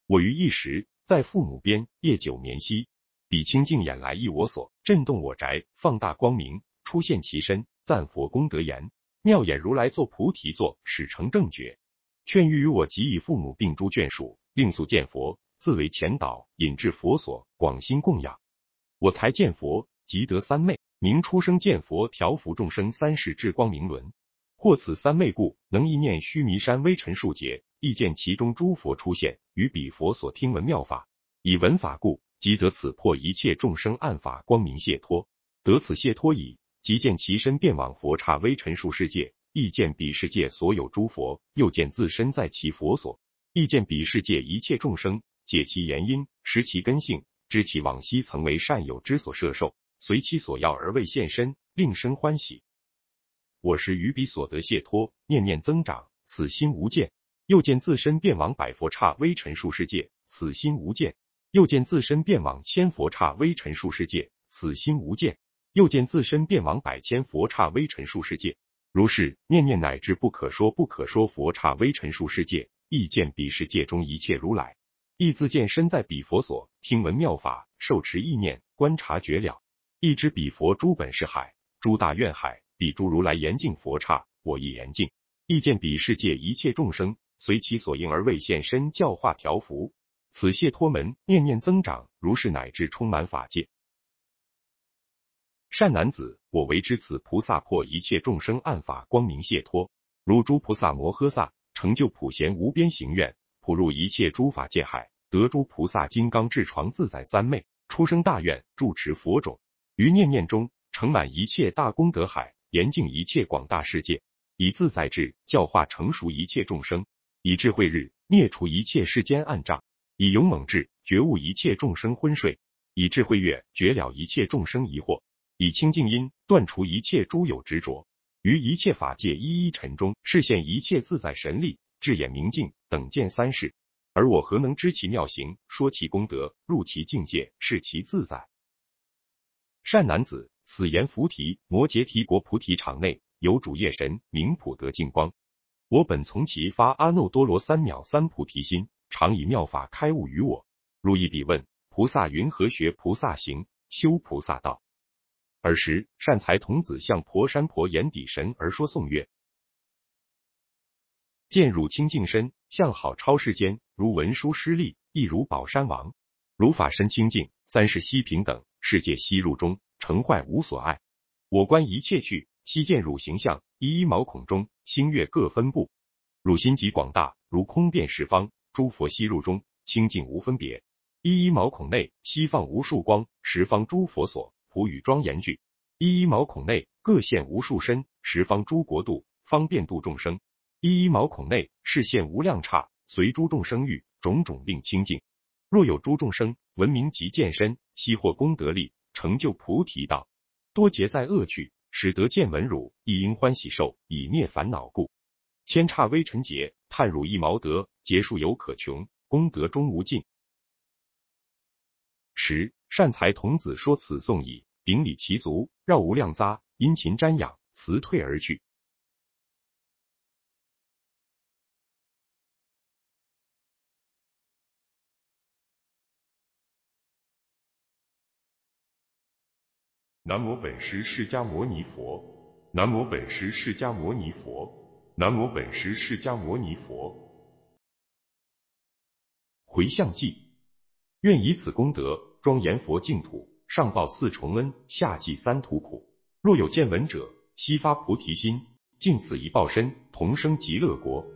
我于一时在父母边，夜久眠息，彼清净眼来意我所，震动我宅，放大光明，出现其身，赞佛功德言：妙眼如来做菩提座，始成正觉。劝欲与我及以父母并诸眷属，令速见佛，自为前导，引至佛所，广心供养。我才见佛，即得三昧，明出生见佛，调伏众生三世至光明轮。或此三昧故，能一念须弥山微尘数劫，意见其中诸佛出现，与彼佛所听闻妙法，以闻法故，即得此破一切众生暗法光明解脱。得此解脱矣，即见其身便往佛刹微尘数世界，意见彼世界所有诸佛，又见自身在其佛所，意见彼世界一切众生，解其原因，识其根性，知其往昔曾为善有之所摄受，随其所要而未现身，令身欢喜。我时于彼所得解脱，念念增长，此心无见；又见自身，变往百佛刹微尘数世界，此心无见；又见自身，变往千佛刹微尘数世界，此心无见；又见自身，变往百千佛刹微尘数世界。如是念念，乃至不可说不可说佛刹微尘数世界，亦见彼世界中一切如来，亦自见身在彼佛所，听闻妙法，受持意念，观察绝了，亦知彼佛诸本是海，诸大愿海。比诸如来严净佛刹，我亦严净；意见彼世界一切众生，随其所应而为现身教化调伏。此谢托门，念念增长，如是乃至充满法界。善男子，我为之此菩萨破一切众生暗法光明谢托，如诸菩萨摩诃萨成就普贤无边行愿，普入一切诸法界海，得诸菩萨金刚智床自在三昧，出生大愿，住持佛种，于念念中盛满一切大功德海。严净一切广大世界，以自在智教化成熟一切众生；以智慧日灭除一切世间暗障；以勇猛智觉悟一切众生昏睡；以智慧月觉了一切众生疑惑；以清净音断除一切诸有执着。于一切法界一一尘中，示现一切自在神力、智眼明镜等见三世。而我何能知其妙行？说其功德，入其境界，是其自在善男子。此言菩提摩羯提国菩提场内有主业神明普德净光，我本从其发阿耨多罗三藐三菩提心，常以妙法开悟于我。如意比问菩萨云何学菩萨行修菩萨道？尔时善财童子向婆山婆眼底神而说颂曰：见汝清净身，向好超世间，如文殊师利，亦如宝山王，如法身清净，三世悉平等，世界悉入中。成坏无所爱，我观一切去，悉见汝形象，一一毛孔中，星月各分布。汝心极广大，如空遍十方，诸佛悉入中，清净无分别。一一毛孔内，悉放无数光，十方诸佛所，普与庄严具。一一毛孔内，各现无数身，十方诸国度，方便度众生。一一毛孔内，视现无量刹，随诸众生欲，种种令清净。若有诸众生，闻名即见身，悉获功德力。成就菩提道，多劫在恶趣，使得见闻汝，亦因欢喜受，以灭烦恼故。千差微尘劫，叹汝一毛德，劫数犹可穷，功德终无尽。十善财童子说此颂已，顶礼其足，绕无量匝，殷勤瞻仰，辞退而去。南无本师释迦牟尼佛，南无本师释迦牟尼佛，南无本师释迦牟尼佛。回向记，愿以此功德，庄严佛净土，上报四重恩，下济三途苦。若有见闻者，悉发菩提心，尽此一报身，同生极乐国。